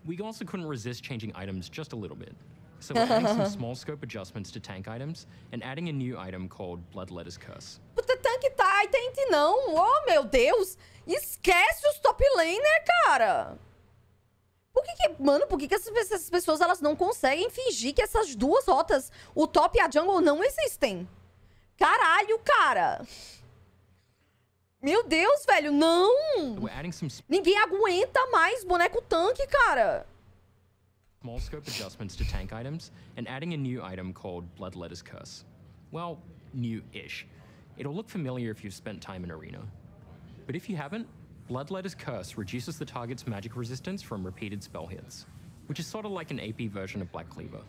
We also couldn't resist changing items just a little bit. So we're adding some small scope adjustments to tank items and adding a new item called Bloodletter's Curse. Puta, tanque tá, entende não. Oh, meu Deus. Esquece os top laner, cara. Por que, que mano, por que, que essas, essas, pessoas elas não conseguem fingir que essas duas rotas, o top e a jungle, não existem? Caralho, cara. Meu Deus, velho, não. Some... Ninguém aguenta mais boneco tanque, cara. Small scope adjustments to tank items and adding a new item called Bloodletter's Curse. Well, new-ish. It'll look familiar if you've spent time in Arena. But if you haven't, Bloodletter's Curse reduces the target's magic resistance from repeated spell hits, which is sort of like an AP version of Black Cleaver.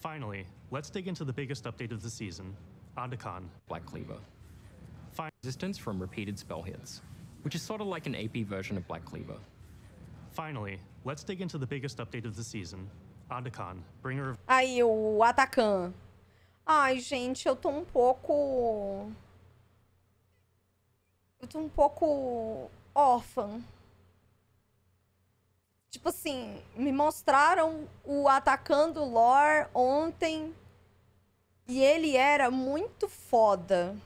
Finally, let's dig into the biggest update of the season, Otacon. Black Cleaver. Fine resistance from repeated spell hits, which is sort of like an AP version of Black Cleaver. Finally, let's dig into the biggest update of the season, Otacon, bringer of... Aí, o Atacan. Ai, gente, eu tô um pouco. Eu tô um pouco órfã. Tipo assim, me mostraram o atacando Lore ontem e ele era muito foda.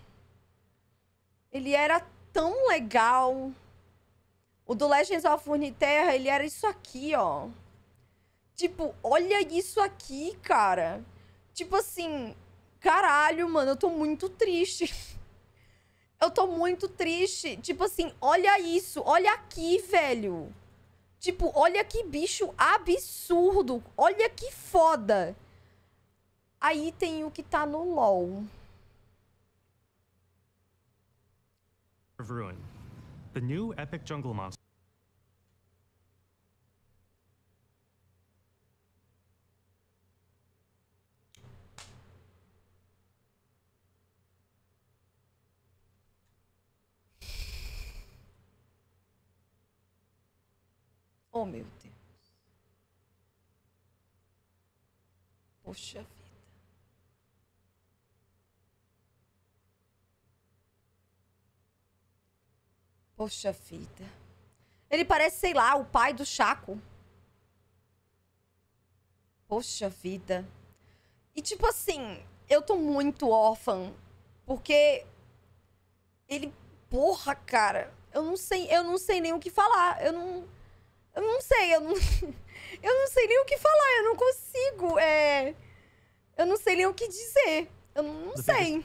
Ele era tão legal. O do Legends of Runeterra, ele era isso aqui, ó. Tipo, olha isso aqui, cara. Tipo assim, caralho, mano, eu tô muito triste. Eu tô muito triste. Tipo assim, olha isso, olha aqui, velho. Tipo, olha que bicho absurdo. Olha que foda. Aí tem o que tá no LOL. Ruin. The new epic jungle monster. Oh, meu Deus. Poxa vida. Poxa vida. Ele parece, sei lá, o pai do Chaco. Poxa vida. E tipo assim, eu tô muito órfã. Porque ele. Porra, cara. Eu não sei, eu não sei nem o que falar. Eu não. Eu não sei, eu não. Eu não sei nem o que falar, eu não consigo. É, eu não sei nem o que dizer. Eu não, sei.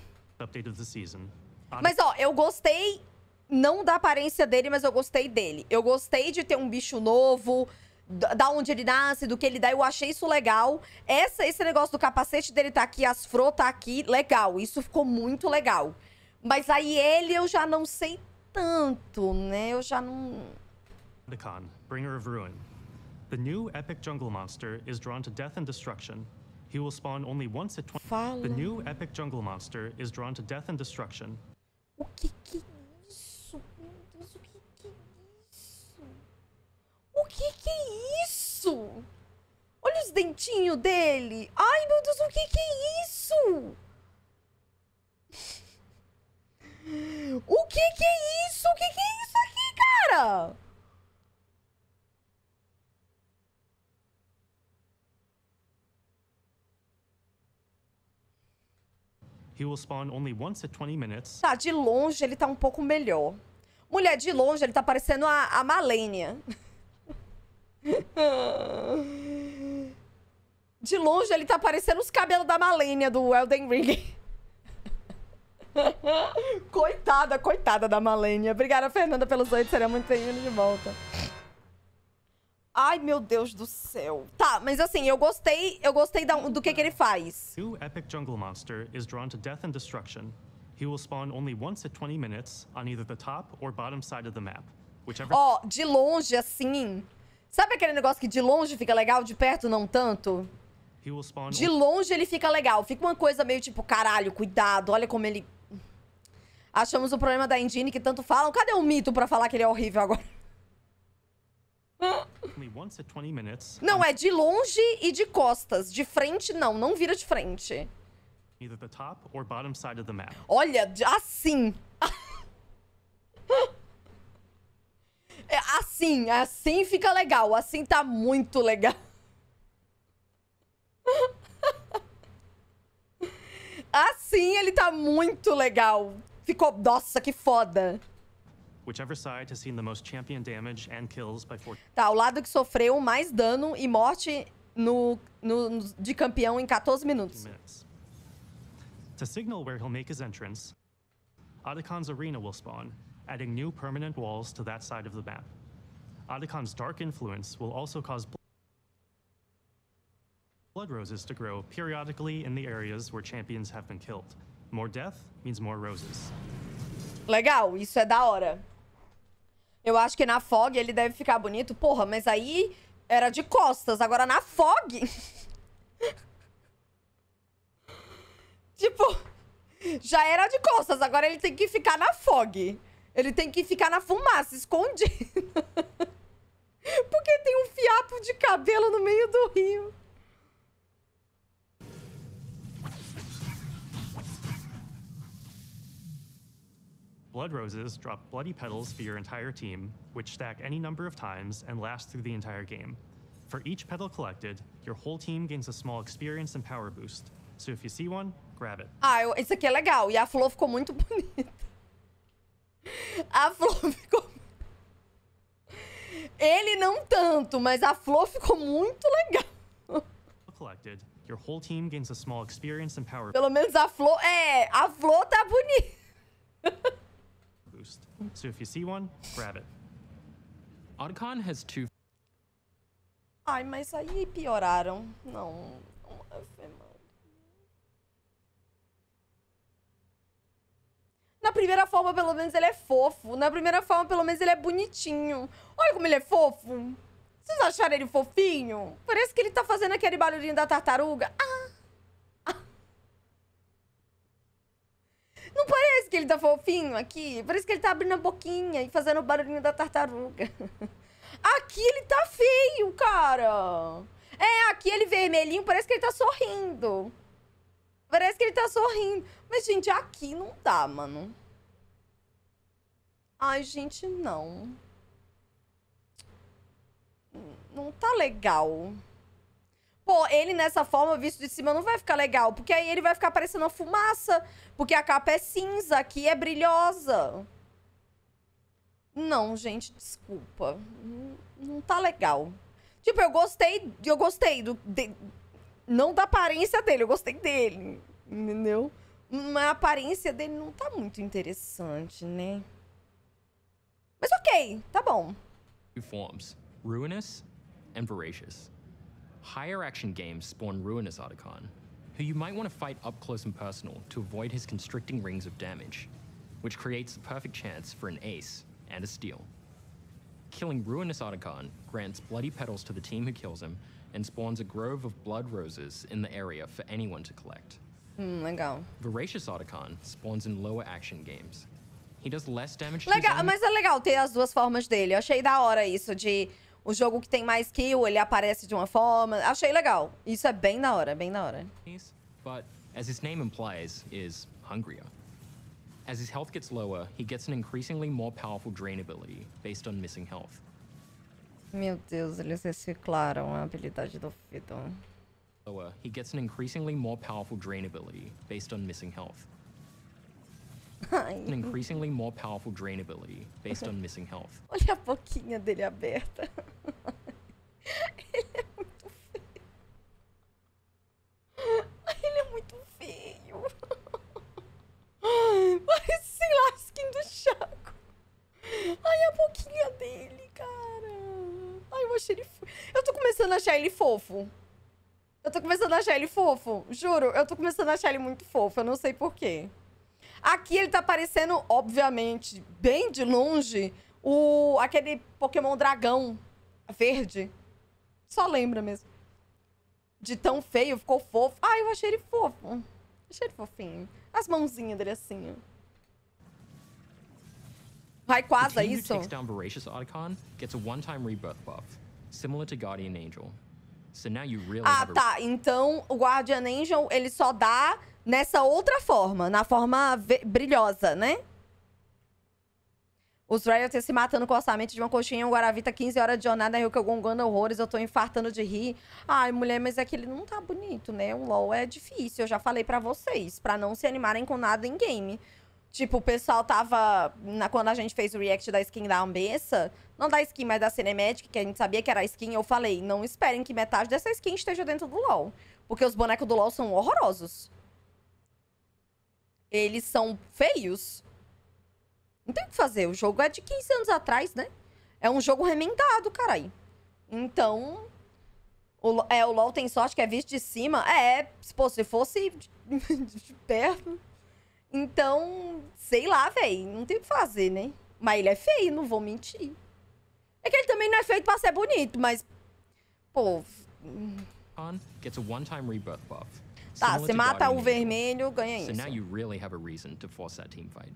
Mas ó, eu gostei não da aparência dele, mas eu gostei dele. Eu gostei de ter um bicho novo, da onde ele nasce, do que ele dá. Eu achei isso legal. Essa, esse negócio do capacete dele tá aqui, as fro tá aqui, legal. Isso ficou muito legal. Mas aí ele eu já não sei tanto, né? Eu já não. Bringer of Ruin. The new epic jungle monster is drawn to death and destruction. He will spawn only once at 20. Fala. The new epic jungle monster is drawn to death and destruction. O que que é isso? Meu Deus, o que que é isso? O que que é isso? Olha os dentinhos dele. Ai, meu Deus, o que que é isso? O que que é isso? O que que é isso aqui, cara? He will spawn only once at 20 minutes. Tá, de longe ele tá um pouco melhor. Mulher, de longe ele tá parecendo a, a Malenia. De longe ele tá parecendo os cabelos da Malenia do Elden Ring. coitada, coitada da Malenia. Obrigada, Fernanda, pelos oito. Seria muito bem-vindo de volta. Ai, meu Deus do céu. Tá, mas assim, eu gostei, eu gostei da, do que, que ele faz. New epic jungle monster is drawn to death and destruction. He will spawn only once at 20 minutes on either the top or bottom side of the map. Whichever... Ó, oh, de longe assim. Sabe aquele negócio que de longe fica legal, de perto não tanto? De longe ele fica legal. Fica uma coisa meio tipo, caralho, cuidado, olha como ele Achamos o problema da Engine que tanto falam. Cadê o mito pra falar que ele é horrível agora? Não, é de longe e de costas. De frente, não. Não vira de frente. Olha, assim. é assim, assim fica legal. Assim tá muito legal. assim ele tá muito legal. Ficou, nossa, que foda. Tá, o lado que sofreu mais dano e morte no, no, de campeão em 14 minutos. To signal where he'll make his entrance, Otacon's arena will spawn, adding new permanent walls to that side of the map. Otacon's dark influence will also cause blood roses to grow periodically in the areas where champions have been killed. More death means more roses. Legal, isso é da hora. Eu acho que na fog ele deve ficar bonito. Porra, mas aí era de costas. Agora na fog... tipo, já era de costas. Agora ele tem que ficar na fog. Ele tem que ficar na fumaça, escondido. Porque tem um fiapo de cabelo no meio do rio. blood roses drop bloody petals for your entire team, which stack any number of times and last through the entire game. For each petal collected, your whole team gains a small experience and power boost. So if you see one, grab it. Ah, eu, isso aqui é legal. E a flor ficou muito bonita. A flor ficou... Ele não tanto, mas a flor ficou muito legal. Collected, your whole team gains a small experience and power... Pelo menos a flor... É, a flor tá bonita. boost. So if you see one, grab it. Otacon has two. Ai, mas aí pioraram. Não. É Na primeira forma, pelo menos, ele é fofo. Na primeira forma, pelo menos, ele é bonitinho. Olha como ele é fofo. Vocês acharam ele fofinho? Parece que ele tá fazendo aquele barulhinho da tartaruga. Ah! que ele tá fofinho aqui. Por isso que ele tá abrindo a boquinha e fazendo o barulhinho da tartaruga. Aqui ele tá feio, cara. É, aqui ele é vermelhinho, parece que ele tá sorrindo. Parece que ele tá sorrindo. Mas, gente, aqui não dá, mano. Ai, gente, não. Não tá legal. Pô, ele nessa forma, visto de cima, não vai ficar legal. Porque aí ele vai ficar parecendo uma fumaça. Porque a capa é cinza, aqui é brilhosa. Não, gente, desculpa. Não tá legal. Tipo, eu gostei, eu gostei do... De, não da aparência dele, eu gostei dele. Entendeu? Mas a aparência dele não tá muito interessante, né? Mas ok, tá bom. Forms, ruinous and voracious. Higher action games spawn Ruinous Otacon, who you might want to fight up close and personal to avoid his constricting rings of damage, which creates the perfect chance for an ace and a steal. Killing Ruinous Otacon grants bloody petals to the team who kills him and spawns a grove of blood roses in the area for anyone to collect. Mm, Voracious Otacon spawns in lower action games. He does less damage legal, mas é legal ter as duas formas dele. Eu achei da hora isso de o jogo que tem mais kill, ele aparece de uma forma. Achei legal. Isso é bem na hora, bem na hora. But as his name implies, is hungrier. As his health gets lower, he gets an increasingly more powerful drain ability based on missing health. Meu Deus, eles reciclaram a habilidade do Fiddle. Lower, he gets an increasingly more powerful drain ability based on missing health an increasingly more powerful drain ability based on missing health. Olha a boquinha dele aberta. Ele é muito feio. Ele é muito feio. sei lá, skin do Chaco. Ai, a boquinha dele, cara. Ai, eu achei ele Eu tô começando a achar ele fofo. Eu tô começando a achar ele fofo. Juro, eu tô começando a achar ele muito fofo. Eu não sei porquê. Aqui ele tá parecendo, obviamente, bem de longe, o aquele Pokémon dragão verde. Só lembra mesmo. De tão feio, ficou fofo. Ah, eu achei ele fofo. Achei ele fofinho. As mãozinhas dele assim. Rayquaza, é isso. takes down Voracious Otacon gets a one-time rebirth buff, similar to Guardian Angel. So now you really ah, tá. Então, o Guardian Angel, ele só dá nessa outra forma, na forma brilhosa, né? Os rioters se matando com o orçamento de uma coxinha, um Guaravita, 15 horas de jornada, Rio que eu gongando horrores, eu tô infartando de rir. Ai, mulher, mas é que ele não tá bonito, né? O LOL é difícil, eu já falei para vocês, para não se animarem com nada em game. Tipo, o pessoal tava. Na, quando a gente fez o react da skin da Ambessa, não da skin, mas da Cinematic, que a gente sabia que era a skin, eu falei: não esperem que metade dessa skin esteja dentro do LOL. Porque os bonecos do LOL são horrorosos eles são feios. Não tem o que fazer. O jogo é de 15 anos atrás, né? É um jogo remendado, carai. Então. O, é, o LOL tem sorte que é visto de cima. É, pô, se fosse de, de perto. Então, sei lá, velho. Não tem o que fazer, né? Mas ele é feio, não vou mentir. É que ele também não é feito pra ser bonito, mas. Pô. Gets a one-time rebirth buff. Tá, você mata o vermelho, ganha isso. So now you really have a reason to force that team fight.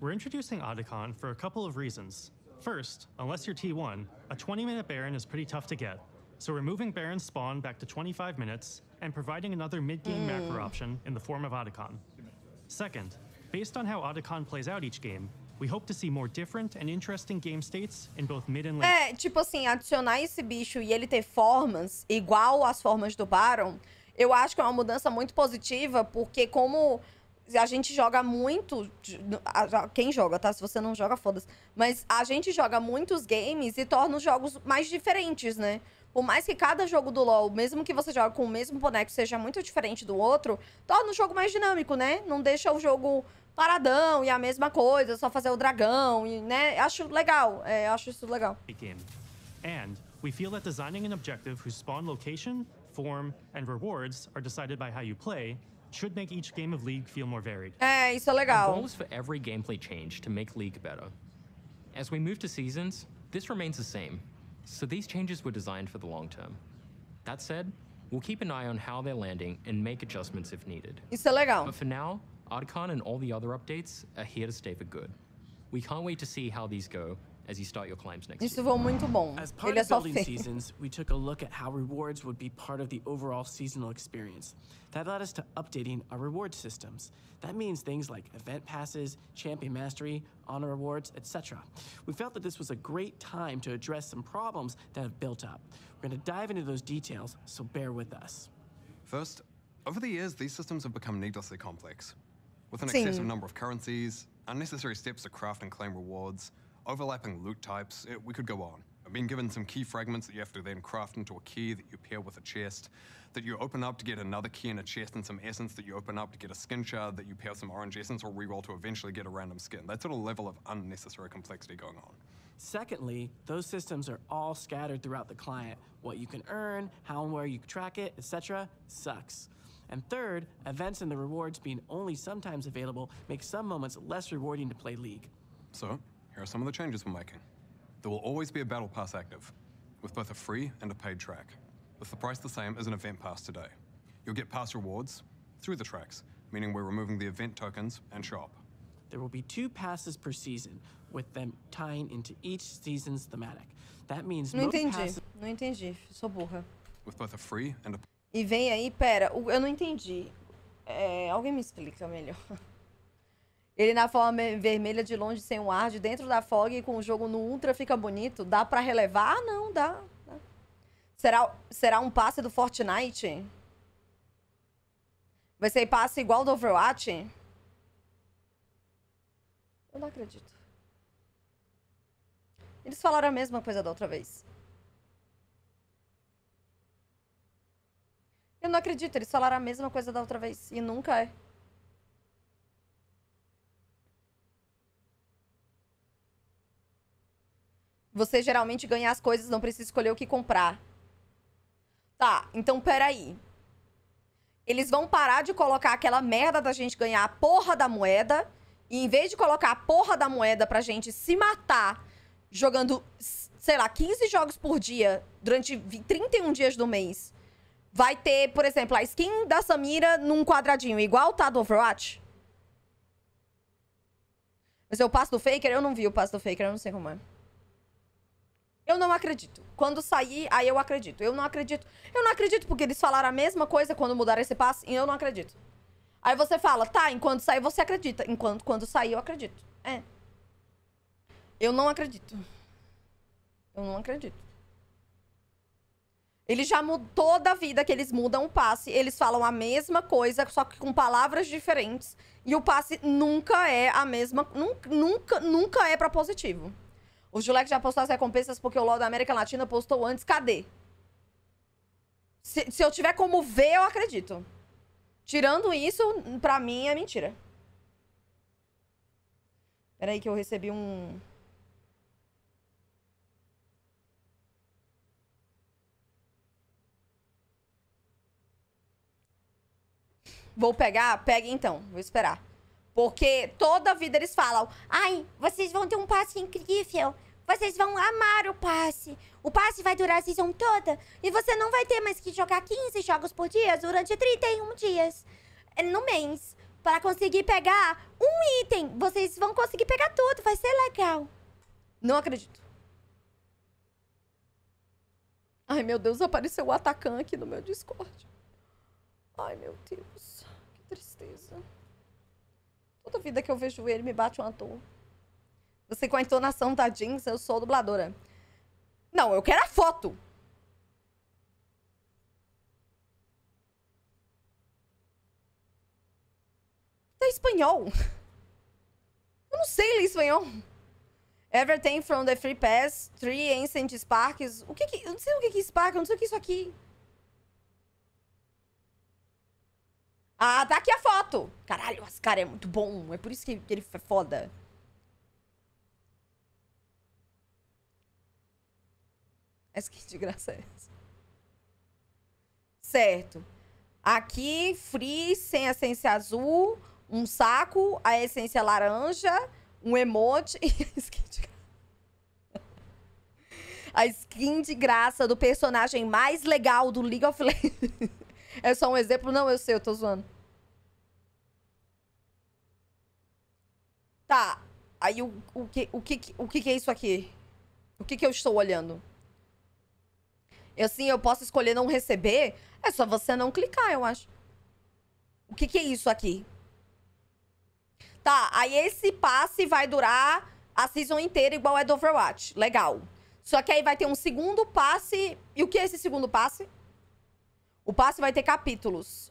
We're introducing Otacon for a couple of reasons. First, unless you're T1, a 20-minute Baron is pretty tough to get. So moving Baron's spawn back to 25 minutes and providing another mid-game mm. macro option in the form of Otacon. Second, based on how Otacon plays out each game, We hope to see more different and interesting game states in both mid and late. É, tipo assim, adicionar esse bicho e ele ter formas igual às formas do Baron eu acho que é uma mudança muito positiva, porque como a gente joga muito. Quem joga, tá? Se você não joga, foda-se. Mas a gente joga muitos games e torna os jogos mais diferentes, né? Por mais que cada jogo do LoL, mesmo que você jogue com o mesmo boneco, seja muito diferente do outro, torna o jogo mais dinâmico, né? Não deixa o jogo paradão e a mesma coisa, só fazer o dragão, e, né? Acho legal, é, acho isso legal. And we feel that designing an objective whose spawn location form, and rewards are decided by how you play should make each game of League feel more varied. É, isso é legal. The goal is for every gameplay change to make League better. As we move to seasons, this remains the same, so these changes were designed for the long term. That said, we'll keep an eye on how they're landing and make adjustments if needed. Isso é legal. But for now, Arcan and all the other updates are here to stay for good. We can't wait to see how these go as you start your climbs next Isso year. muito bom. As part Ele of é building seasons, we took a look at how rewards would be part of the overall seasonal experience. That led us to updating our reward systems. That means things like event passes, champion mastery, honor rewards, etc. We felt that this was a great time to address some problems that have built up. We're going to dive into those details, so bear with us. First, over the years, these systems have become needlessly complex. With an Sim. excessive number of currencies, unnecessary steps to craft and claim rewards, overlapping loot types, it, we could go on. I've been given some key fragments that you have to then craft into a key that you pair with a chest, that you open up to get another key and a chest and some essence that you open up to get a skin shard that you pair some orange essence or reroll to eventually get a random skin. thats sort of level of unnecessary complexity going on. Secondly, those systems are all scattered throughout the client. What you can earn, how and where you track it, etc., sucks. And third, events and the rewards being only sometimes available make some moments less rewarding to play League. So, here are some of the changes we're making. There will always be a Battle Pass active, with both a free and a paid track, with the price the same as an event pass today. You'll get pass rewards through the tracks, meaning we're removing the event tokens and shop. There will be two passes per season, with them tying into each season's thematic. That means Não entendi. Não entendi. Sou burra. With both a free and a E vem aí, pera, eu não entendi. É, alguém me explica melhor. Ele na forma vermelha de longe, sem um ar, de dentro da fog e com o jogo no ultra fica bonito. Dá para relevar? Ah, não, dá. dá. Será, será um passe do Fortnite? Vai ser passe igual do Overwatch? Eu não acredito. Eles falaram a mesma coisa da outra vez. Eu não acredito, eles falaram a mesma coisa da outra vez. E nunca é. você geralmente ganha as coisas, não precisa escolher o que comprar. Tá, então peraí. Eles vão parar de colocar aquela merda da gente ganhar a porra da moeda. E em vez de colocar a porra da moeda pra gente se matar jogando, sei lá, 15 jogos por dia durante 31 dias do mês, vai ter, por exemplo, a skin da Samira num quadradinho, igual tá do Overwatch? Mas é o passo do Faker? Eu não vi o passo do Faker, eu não sei como é. Eu não acredito. Quando sair, aí eu acredito. Eu não acredito. Eu não acredito porque eles falaram a mesma coisa quando mudaram esse passe e eu não acredito. Aí você fala, tá, enquanto sair você acredita. Enquanto quando sair eu acredito. É. Eu não acredito. Eu não acredito. Eles já mudou toda a vida que eles mudam o passe, eles falam a mesma coisa, só que com palavras diferentes. E o passe nunca é a mesma. Nunca, nunca, nunca é para positivo. O Julek já postou as recompensas porque o LOL da América Latina postou antes. Cadê? Se, se eu tiver como ver, eu acredito. Tirando isso, pra mim é mentira. Peraí que eu recebi um... Vou pegar? Pegue então. Vou esperar. Porque toda vida eles falam: Ai, vocês vão ter um passe incrível. Vocês vão amar o passe. O passe vai durar a season toda e você não vai ter mais que jogar 15 jogos por dia durante 31 dias eh, no mês. Para conseguir pegar um item, vocês vão conseguir pegar tudo, vai ser legal. Não acredito. Ai, meu Deus, apareceu o Atacan aqui no meu Discord. Ai, meu Deus. Que tristeza. Toda vida que eu vejo ele, me bate uma dor. Você com a entonação da jeans, eu sou dubladora. Não, eu quero a foto. Tá espanhol. Eu não sei ler espanhol. Everything from the Free Pass, Three Ancient Sparks. O que que... Eu não sei o que que é Spark, eu não sei o que é isso aqui. Ah, tá aqui a foto. Caralho, esse cara é muito bom. É por isso que ele é foda. Mas que graça é essa? Certo. Aqui, free, sem essência azul, um saco, a essência laranja, um emote e a skin de graça. A skin de graça do personagem mais legal do League of Legends. É só um exemplo? Não, eu sei, eu tô zoando. Tá. Aí o, o, que, o, que, o que que é isso aqui? O que que eu estou olhando? assim, eu posso escolher não receber. É só você não clicar, eu acho. O que, que é isso aqui? Tá, aí esse passe vai durar a season inteira igual é do Overwatch. Legal. Só que aí vai ter um segundo passe. E o que é esse segundo passe? O passe vai ter capítulos.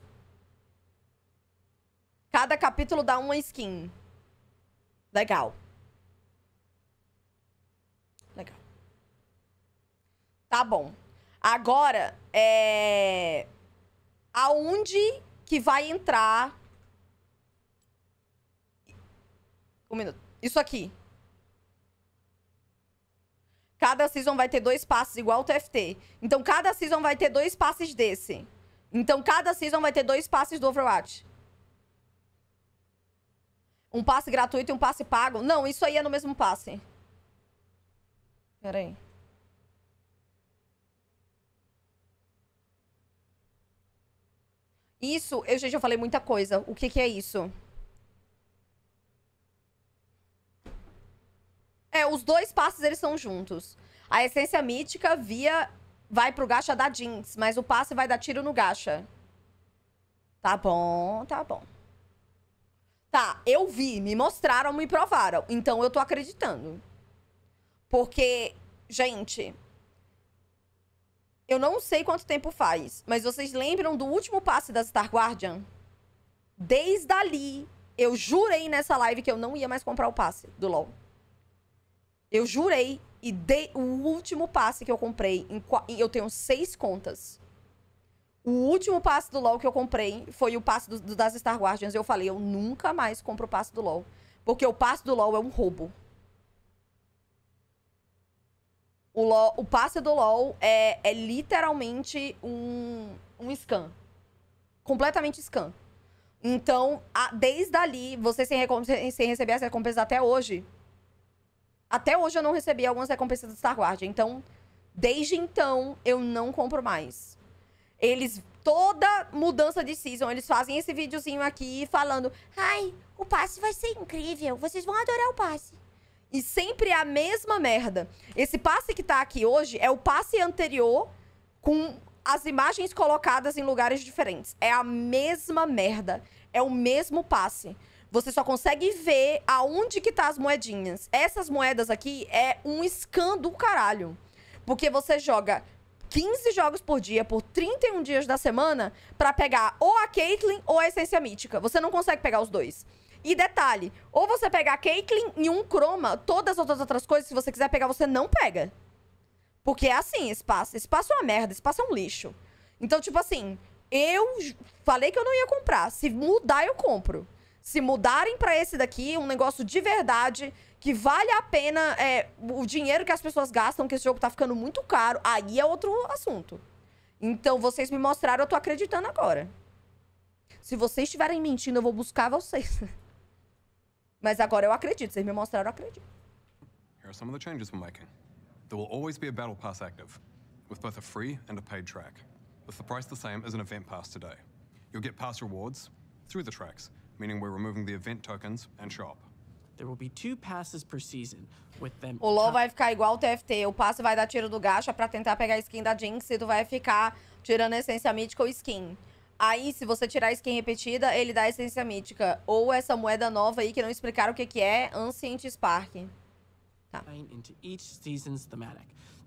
Cada capítulo dá uma skin. Legal. Legal. Tá bom. Agora, é... aonde que vai entrar... Um minuto. Isso aqui. Cada season vai ter dois passes, igual o TFT. Então, cada season vai ter dois passes desse. Então, cada season vai ter dois passes do Overwatch. Um passe gratuito e um passe pago. Não, isso aí é no mesmo passe. Pera aí. Isso, eu, já falei muita coisa. O que, que é isso? É, os dois passes, eles são juntos. A essência mítica via... Vai pro gacha da jeans, mas o passe vai dar tiro no gacha. Tá bom, tá bom. Tá, eu vi, me mostraram, me provaram. Então eu tô acreditando. Porque, gente, eu não sei quanto tempo faz, mas vocês lembram do último passe da Star Guardian? Desde ali, eu jurei nessa live que eu não ia mais comprar o passe do LoL. Eu jurei e dei o último passe que eu comprei. Em, eu tenho seis contas. O último passe do LoL que eu comprei foi o passe do, do, das Star Guardians. Eu falei, eu nunca mais compro o passe do LoL. Porque o passe do LoL é um roubo. O, LOL, o passe do LoL é, é literalmente um, um scan. Completamente scan. Então, a, desde ali, você sem, sem receber as recompensas até hoje. Até hoje eu não recebi algumas recompensas do Star Guard. Então, desde então, eu não compro mais. Eles toda mudança de season, eles fazem esse videozinho aqui falando: Ai, o passe vai ser incrível, vocês vão adorar o passe. E sempre é a mesma merda. Esse passe que tá aqui hoje é o passe anterior com as imagens colocadas em lugares diferentes. É a mesma merda. É o mesmo passe. Você só consegue ver aonde que tá as moedinhas. Essas moedas aqui é um scan do caralho. Porque você joga 15 jogos por dia por 31 dias da semana para pegar ou a Caitlyn ou a Essência Mítica. Você não consegue pegar os dois. E detalhe, ou você pega a Caitlyn e um croma, todas as outras coisas, se você quiser pegar, você não pega. Porque é assim, espaço. Espaço é uma merda, espaço é um lixo. Então, tipo assim, eu falei que eu não ia comprar. Se mudar, eu compro. Se mudarem para esse daqui, um negócio de verdade, que vale a pena é, o dinheiro que as pessoas gastam, que esse jogo tá ficando muito caro, aí é outro assunto. Então, vocês me mostraram, eu tô acreditando agora. Se vocês estiverem mentindo, eu vou buscar vocês. Mas agora eu acredito. Vocês me mostraram, eu acredito. Here are some of the changes we're making. There will always be a Battle Pass active, with both a free and a paid track, with the price the same as an event pass today. You'll get pass rewards through the tracks, meaning we're removing the event tokens and shop. There will be two passes per season, with them... O LoL vai ficar igual o TFT. O passe vai dar tiro do gacha pra tentar pegar a skin da Jinx e tu vai ficar tirando essência mítica ou skin. Aí, se você tirar a skin repetida, ele dá a essência mítica. Ou essa moeda nova aí que não explicaram o que, que é, Ancient Spark. Tá.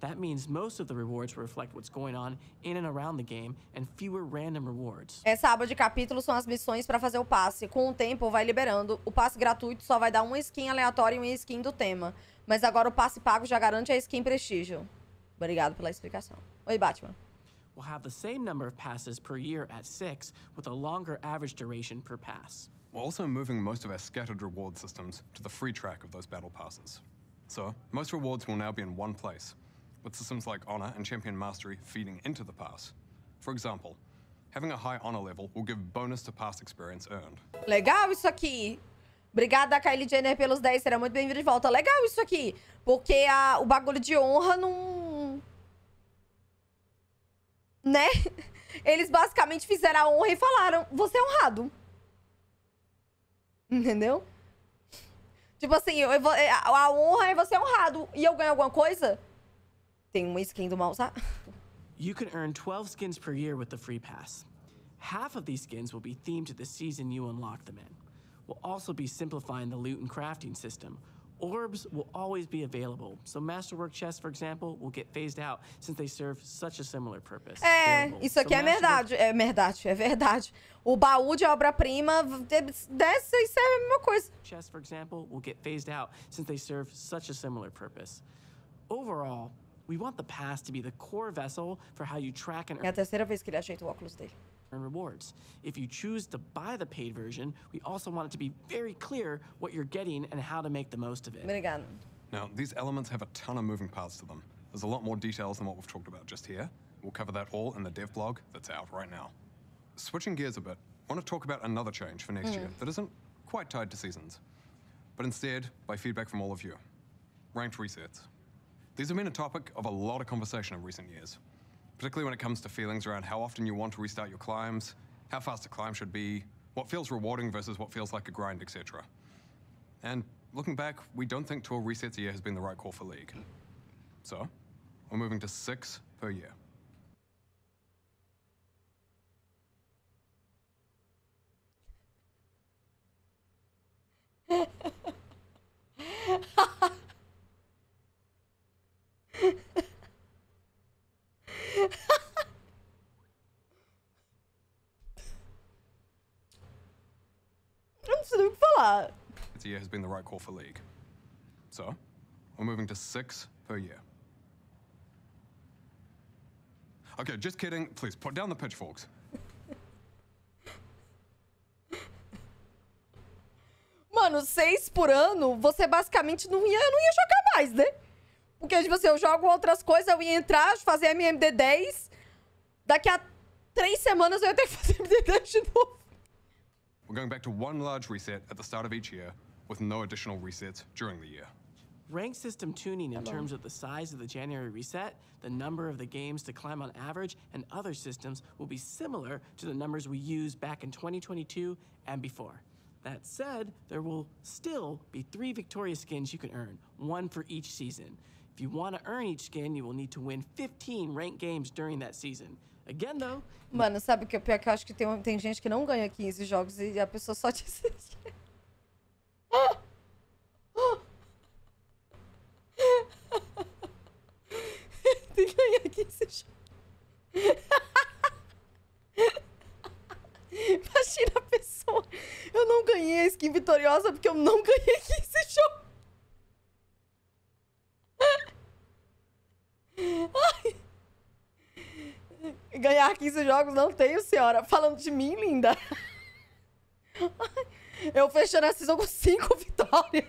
That means most of the rewards reflect what's going on in and around the game and fewer random rewards. Essa aba de capítulos são as missões para fazer o passe. Com o tempo vai liberando. O passe gratuito só vai dar uma skin aleatória e uma skin do tema. Mas agora o passe pago já garante a skin prestígio. Obrigado pela explicação. Oi, Batman. will have the same number of passes per year at 6, with a longer average duration per pass. We're also moving most of our scattered reward systems to the free track of those battle passes. So, most rewards will now be in one place, with systems like Honor and Champion Mastery feeding into the pass. For example, having a high Honor level will give bonus to past experience earned. Legal isso aqui! Obrigada, Kylie Jenner, pelos 10. Será muito bem-vindo de volta. Legal isso aqui! Porque a, o bagulho de honra não né? Eles basicamente fizeram a honra e falaram: você é honrado. Entendeu? Tipo assim, eu, eu, é, a honra é você é honrado. E eu ganho alguma coisa? Tem uma skin do mal, sabe? You can earn 12 skins per year with the free pass. Half of these skins will be themed to the season you unlock them in. We'll also be simplifying the loot and crafting system, Orbs will always be available, so masterwork chests, for example, will get phased out since they serve such a similar purpose. É, isso aqui so é verdade, é verdade, é verdade. O baú de obra-prima dessa e serve a mesma coisa. Chests, for example, will get phased out since they serve such a similar purpose. Overall, we want the past to be the core vessel for how you track and. É a terceira vez que ele ajeita o óculos dele and rewards. If you choose to buy the paid version, we also want it to be very clear what you're getting and how to make the most of it. Minigun. Now, these elements have a ton of moving parts to them. There's a lot more details than what we've talked about just here. We'll cover that all in the dev blog that's out right now. Switching gears a bit, I want to talk about another change for next mm. year that isn't quite tied to seasons, but instead by feedback from all of you. Ranked resets. These have been a topic of a lot of conversation in recent years, particularly when it comes to feelings around how often you want to restart your climbs, how fast a climb should be, what feels rewarding versus what feels like a grind, etc. And looking back, we don't think tour resets a year has been the right call for League. So, we're moving to six per year. been the right call for League. So, we're moving to six per year. Okay, just kidding. Please, put down the pitchforks. Mano, seis por ano, você basicamente não ia, não ia jogar mais, né? Porque, tipo assim, eu jogo outras coisas, eu ia entrar, fazer MMD10. Daqui a três semanas eu ia ter que fazer MMD10 de novo. We're going back to one large reset at the start of each year with no additional resets during the year. Rank system tuning in Hello. terms of the size of the January reset, the number of the games to climb on average, and other systems will be similar to the numbers we used back in 2022 and before. That said, there will still be three Victoria skins you can earn, one for each season. If you want to earn each skin, you will need to win 15 ranked games during that season. Again, though. Mano, sabe que pior? Que eu acho que tem, tem gente que não ganha 15 jogos e a pessoa só te assiste. Tem que ganhar aqui esse Imagina a pessoa. Eu não ganhei a skin vitoriosa porque eu não ganhei aqui esse jogo. Ganhar 15 jogos não tenho, senhora. Falando de mim, linda. Ai. Eu fechando a season com 5 vitórias.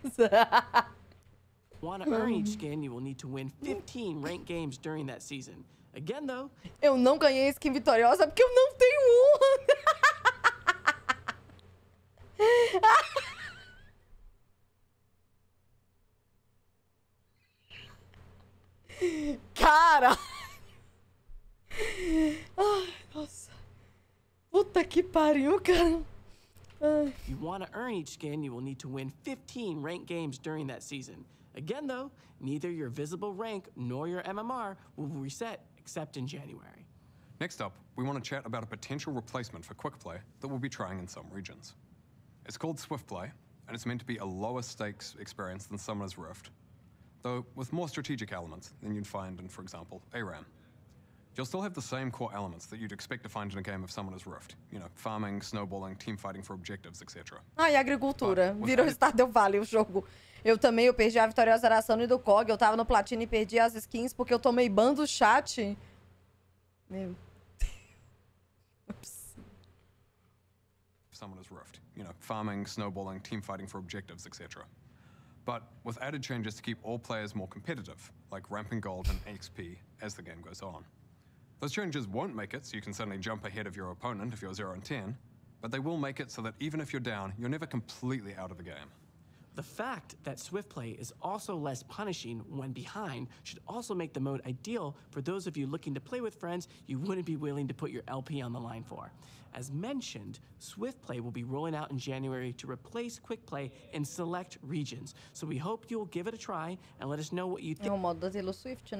Eu não ganhei skin vitoriosa porque eu não tenho uma. Cara! Ai, nossa. Puta que pariu, cara. if you want to earn each skin, you will need to win 15 ranked games during that season. Again, though, neither your visible rank nor your MMR will reset except in January. Next up, we want to chat about a potential replacement for Quick Play that we'll be trying in some regions. It's called Swift Play, and it's meant to be a lower stakes experience than Summoner's Rift, though with more strategic elements than you'd find in, for example, ARAM. You'll still have the same core elements that you'd expect to find in a game of someone is Rift. You know, farming, snowballing, team fighting for objectives, etc. Ah, e agricultura. Virou Stardew Valley o jogo. Eu também eu perdi a vitoriosa araçando e do COG. Eu tava no platino e perdi as skins porque eu tomei ban do chat. Meu Deus. Someone is Rift. You know, farming, snowballing, team fighting for objectives, etc. but with added changes to keep all players more competitive, like ramping gold and XP as the game goes on. Those changes won't make it so you can suddenly jump ahead of your opponent if you're 0 and 10, but they will make it so that even if you're down, you're never completely out of the game. The fact that swift play is also less punishing when behind should also make the mode ideal for those of you looking to play with friends you wouldn't be willing to put your LP on the line for. As mentioned, swift play will be rolling out in January to replace quick play in select regions, so we hope you'll give it a try and let us know what you think. Swift,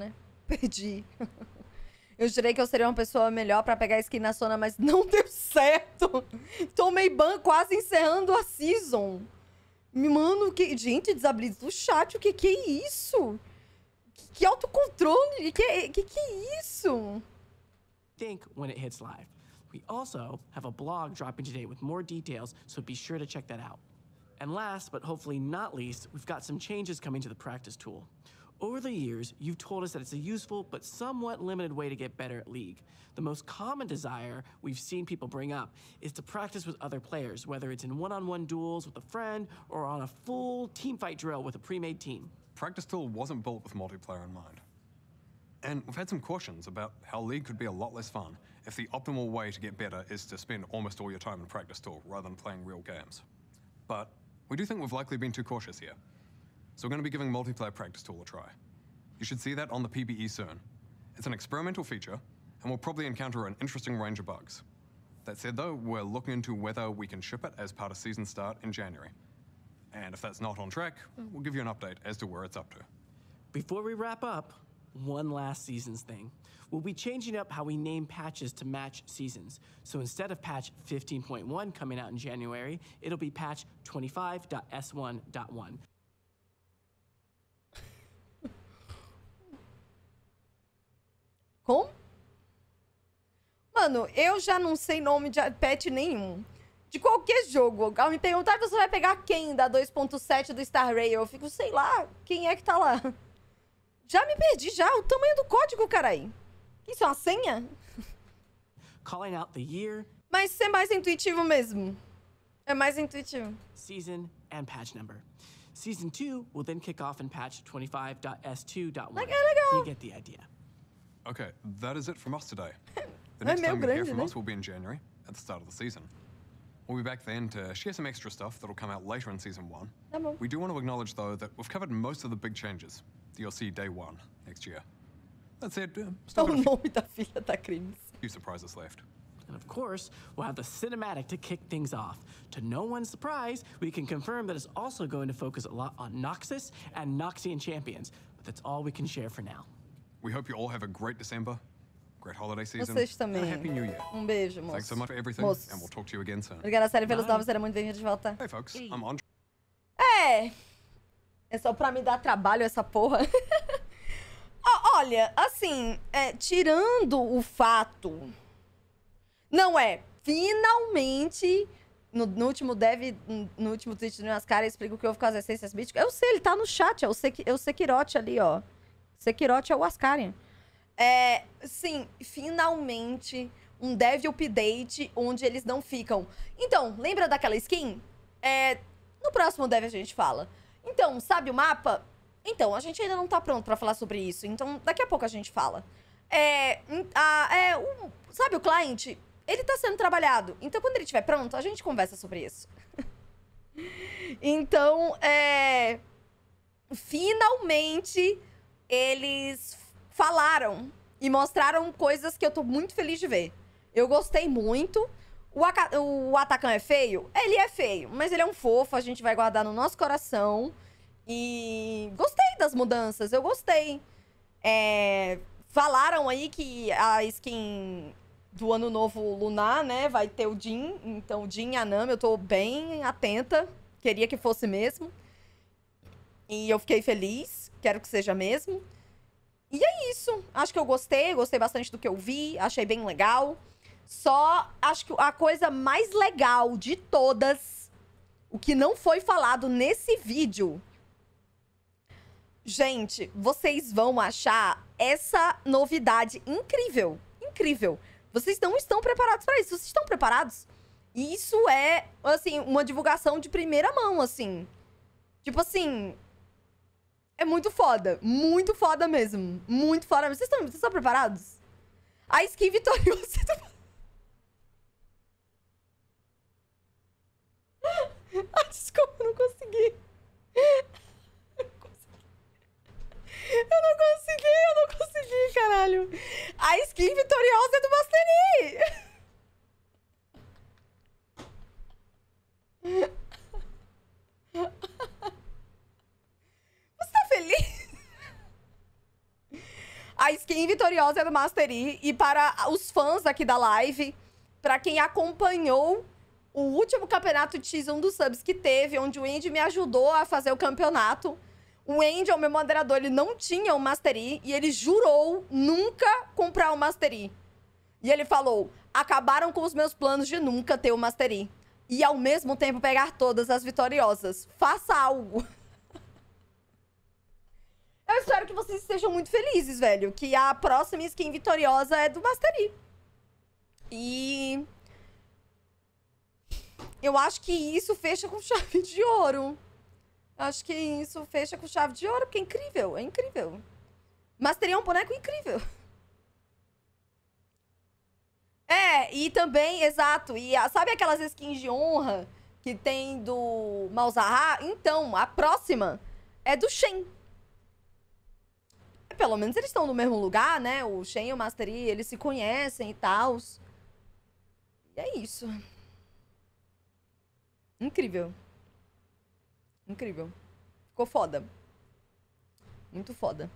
Eu jurei que eu seria uma pessoa melhor para pegar a skin na Sona, mas não deu certo. Tomei ban quase encerrando a season. Mano, que... Gente, desabiliza do chat. O que que é isso? Que, que autocontrole? Que que, que é isso? Think when it hits live. We also have a blog dropping today with more details, so be sure to check that out. And last, but hopefully not least, we've got some changes coming to the practice tool. Over the years, you've told us that it's a useful but somewhat limited way to get better at League. The most common desire we've seen people bring up is to practice with other players, whether it's in one on one duels with a friend or on a full teamfight drill with a pre made team. Practice Tool wasn't built with multiplayer in mind. And we've had some cautions about how League could be a lot less fun if the optimal way to get better is to spend almost all your time in Practice Tool rather than playing real games. But we do think we've likely been too cautious here so we're going to be giving multiplayer practice tool a try. You should see that on the PBE soon. It's an experimental feature, and we'll probably encounter an interesting range of bugs. That said, though, we're looking into whether we can ship it as part of season start in January. And if that's not on track, we'll give you an update as to where it's up to. Before we wrap up, one last seasons thing. We'll be changing up how we name patches to match seasons. So instead of patch 15.1 coming out in January, it'll be patch 25.s1.1. Como? Mano, eu já não sei nome de pet nenhum. De qualquer jogo. Ao me perguntar, ah, você vai pegar quem da 2.7 do Star Rail? Eu fico, sei lá, quem é que tá lá? Já me perdi, já. O tamanho do código, carai. Isso é uma senha? Calling out the year. Mas ser é mais intuitivo mesmo. É mais intuitivo. Season and patch number. Season 2 will then kick off in patch 25.s2.1. Legal, legal. You get the idea. Okay, that is it from us today. The next time you hear from us will be in January, at the start of the season. We'll be back then to share some extra stuff that'll come out later in season one. We do want to acknowledge, though, that we've covered most of the big changes that you'll see day one next year. That's it. Uh, still oh, no, Few surprises left. And of course, we'll have the cinematic to kick things off. To no one's surprise, we can confirm that it's also going to focus a lot on Noxus and Noxian champions, but that's all we can share for now. We hope you all have a great December. Great holiday season. Vocês também. And a happy new year. Um beijo, moço. Thanks so much for everything moços. and we'll talk to you again soon. Obrigada, série pelos novos, era muito bem-vindo de volta. Hey folks, hey. I'm Andre. É. É só pra me dar trabalho essa porra. Olha, assim, é, tirando o fato. Não é. Finalmente, no, no último dev, no último tweet do Nascar, eu explico que houve com as essências míticas. Eu sei, ele tá no chat, é o, Sek, é o Sekirote ali, ó. Sekirot é o Ascarian. É, sim, finalmente um dev update onde eles não ficam. Então, lembra daquela skin? É, no próximo dev a gente fala. Então, sabe o mapa? Então, a gente ainda não tá pronto para falar sobre isso. Então, daqui a pouco a gente fala. É, a, é um, sabe o cliente? Ele tá sendo trabalhado. Então, quando ele estiver pronto, a gente conversa sobre isso. então, é... Finalmente eles falaram e mostraram coisas que eu tô muito feliz de ver. Eu gostei muito. O, o Atacan é feio? Ele é feio, mas ele é um fofo, a gente vai guardar no nosso coração. E gostei das mudanças, eu gostei. É... Falaram aí que a skin do ano novo lunar, né, vai ter o Jin. Então, o Jin e a Nami, eu tô bem atenta. Queria que fosse mesmo. E eu fiquei feliz quero que seja mesmo. E é isso. Acho que eu gostei, gostei bastante do que eu vi, achei bem legal. Só acho que a coisa mais legal de todas, o que não foi falado nesse vídeo. Gente, vocês vão achar essa novidade incrível. Incrível. Vocês não estão preparados para isso. Vocês estão preparados? E isso é, assim, uma divulgação de primeira mão, assim. Tipo assim, é muito foda. Muito foda mesmo. Muito foda. Vocês estão, vocês estão preparados? A skin vitoriosa tá do... Ah, desculpa, não consegui. Eu não consegui. Eu não consegui, eu não consegui, caralho. A skin vitoriosa é do Mastery. A skin vitoriosa é do Mastery. E para os fãs aqui da live, para quem acompanhou o último campeonato de X1 dos subs que teve, onde o Andy me ajudou a fazer o campeonato. O Andy, o meu moderador, ele não tinha o Mastery e ele jurou nunca comprar o Mastery. E ele falou: acabaram com os meus planos de nunca ter o Mastery. E ao mesmo tempo pegar todas as vitoriosas. Faça algo. Eu espero que vocês estejam muito felizes, velho. Que a próxima skin vitoriosa é do Mastery. E... Eu acho que isso fecha com chave de ouro. Acho que isso fecha com chave de ouro, porque é incrível, é incrível. Mastery é um boneco incrível. É, e também, exato. E a, sabe aquelas skins de honra que tem do Malzahar? Então, a próxima é do Shen. Pelo menos eles estão no mesmo lugar, né? O Shen e o Master Yi, eles se conhecem e tal. E é isso. Incrível. Incrível. Ficou foda. Muito foda.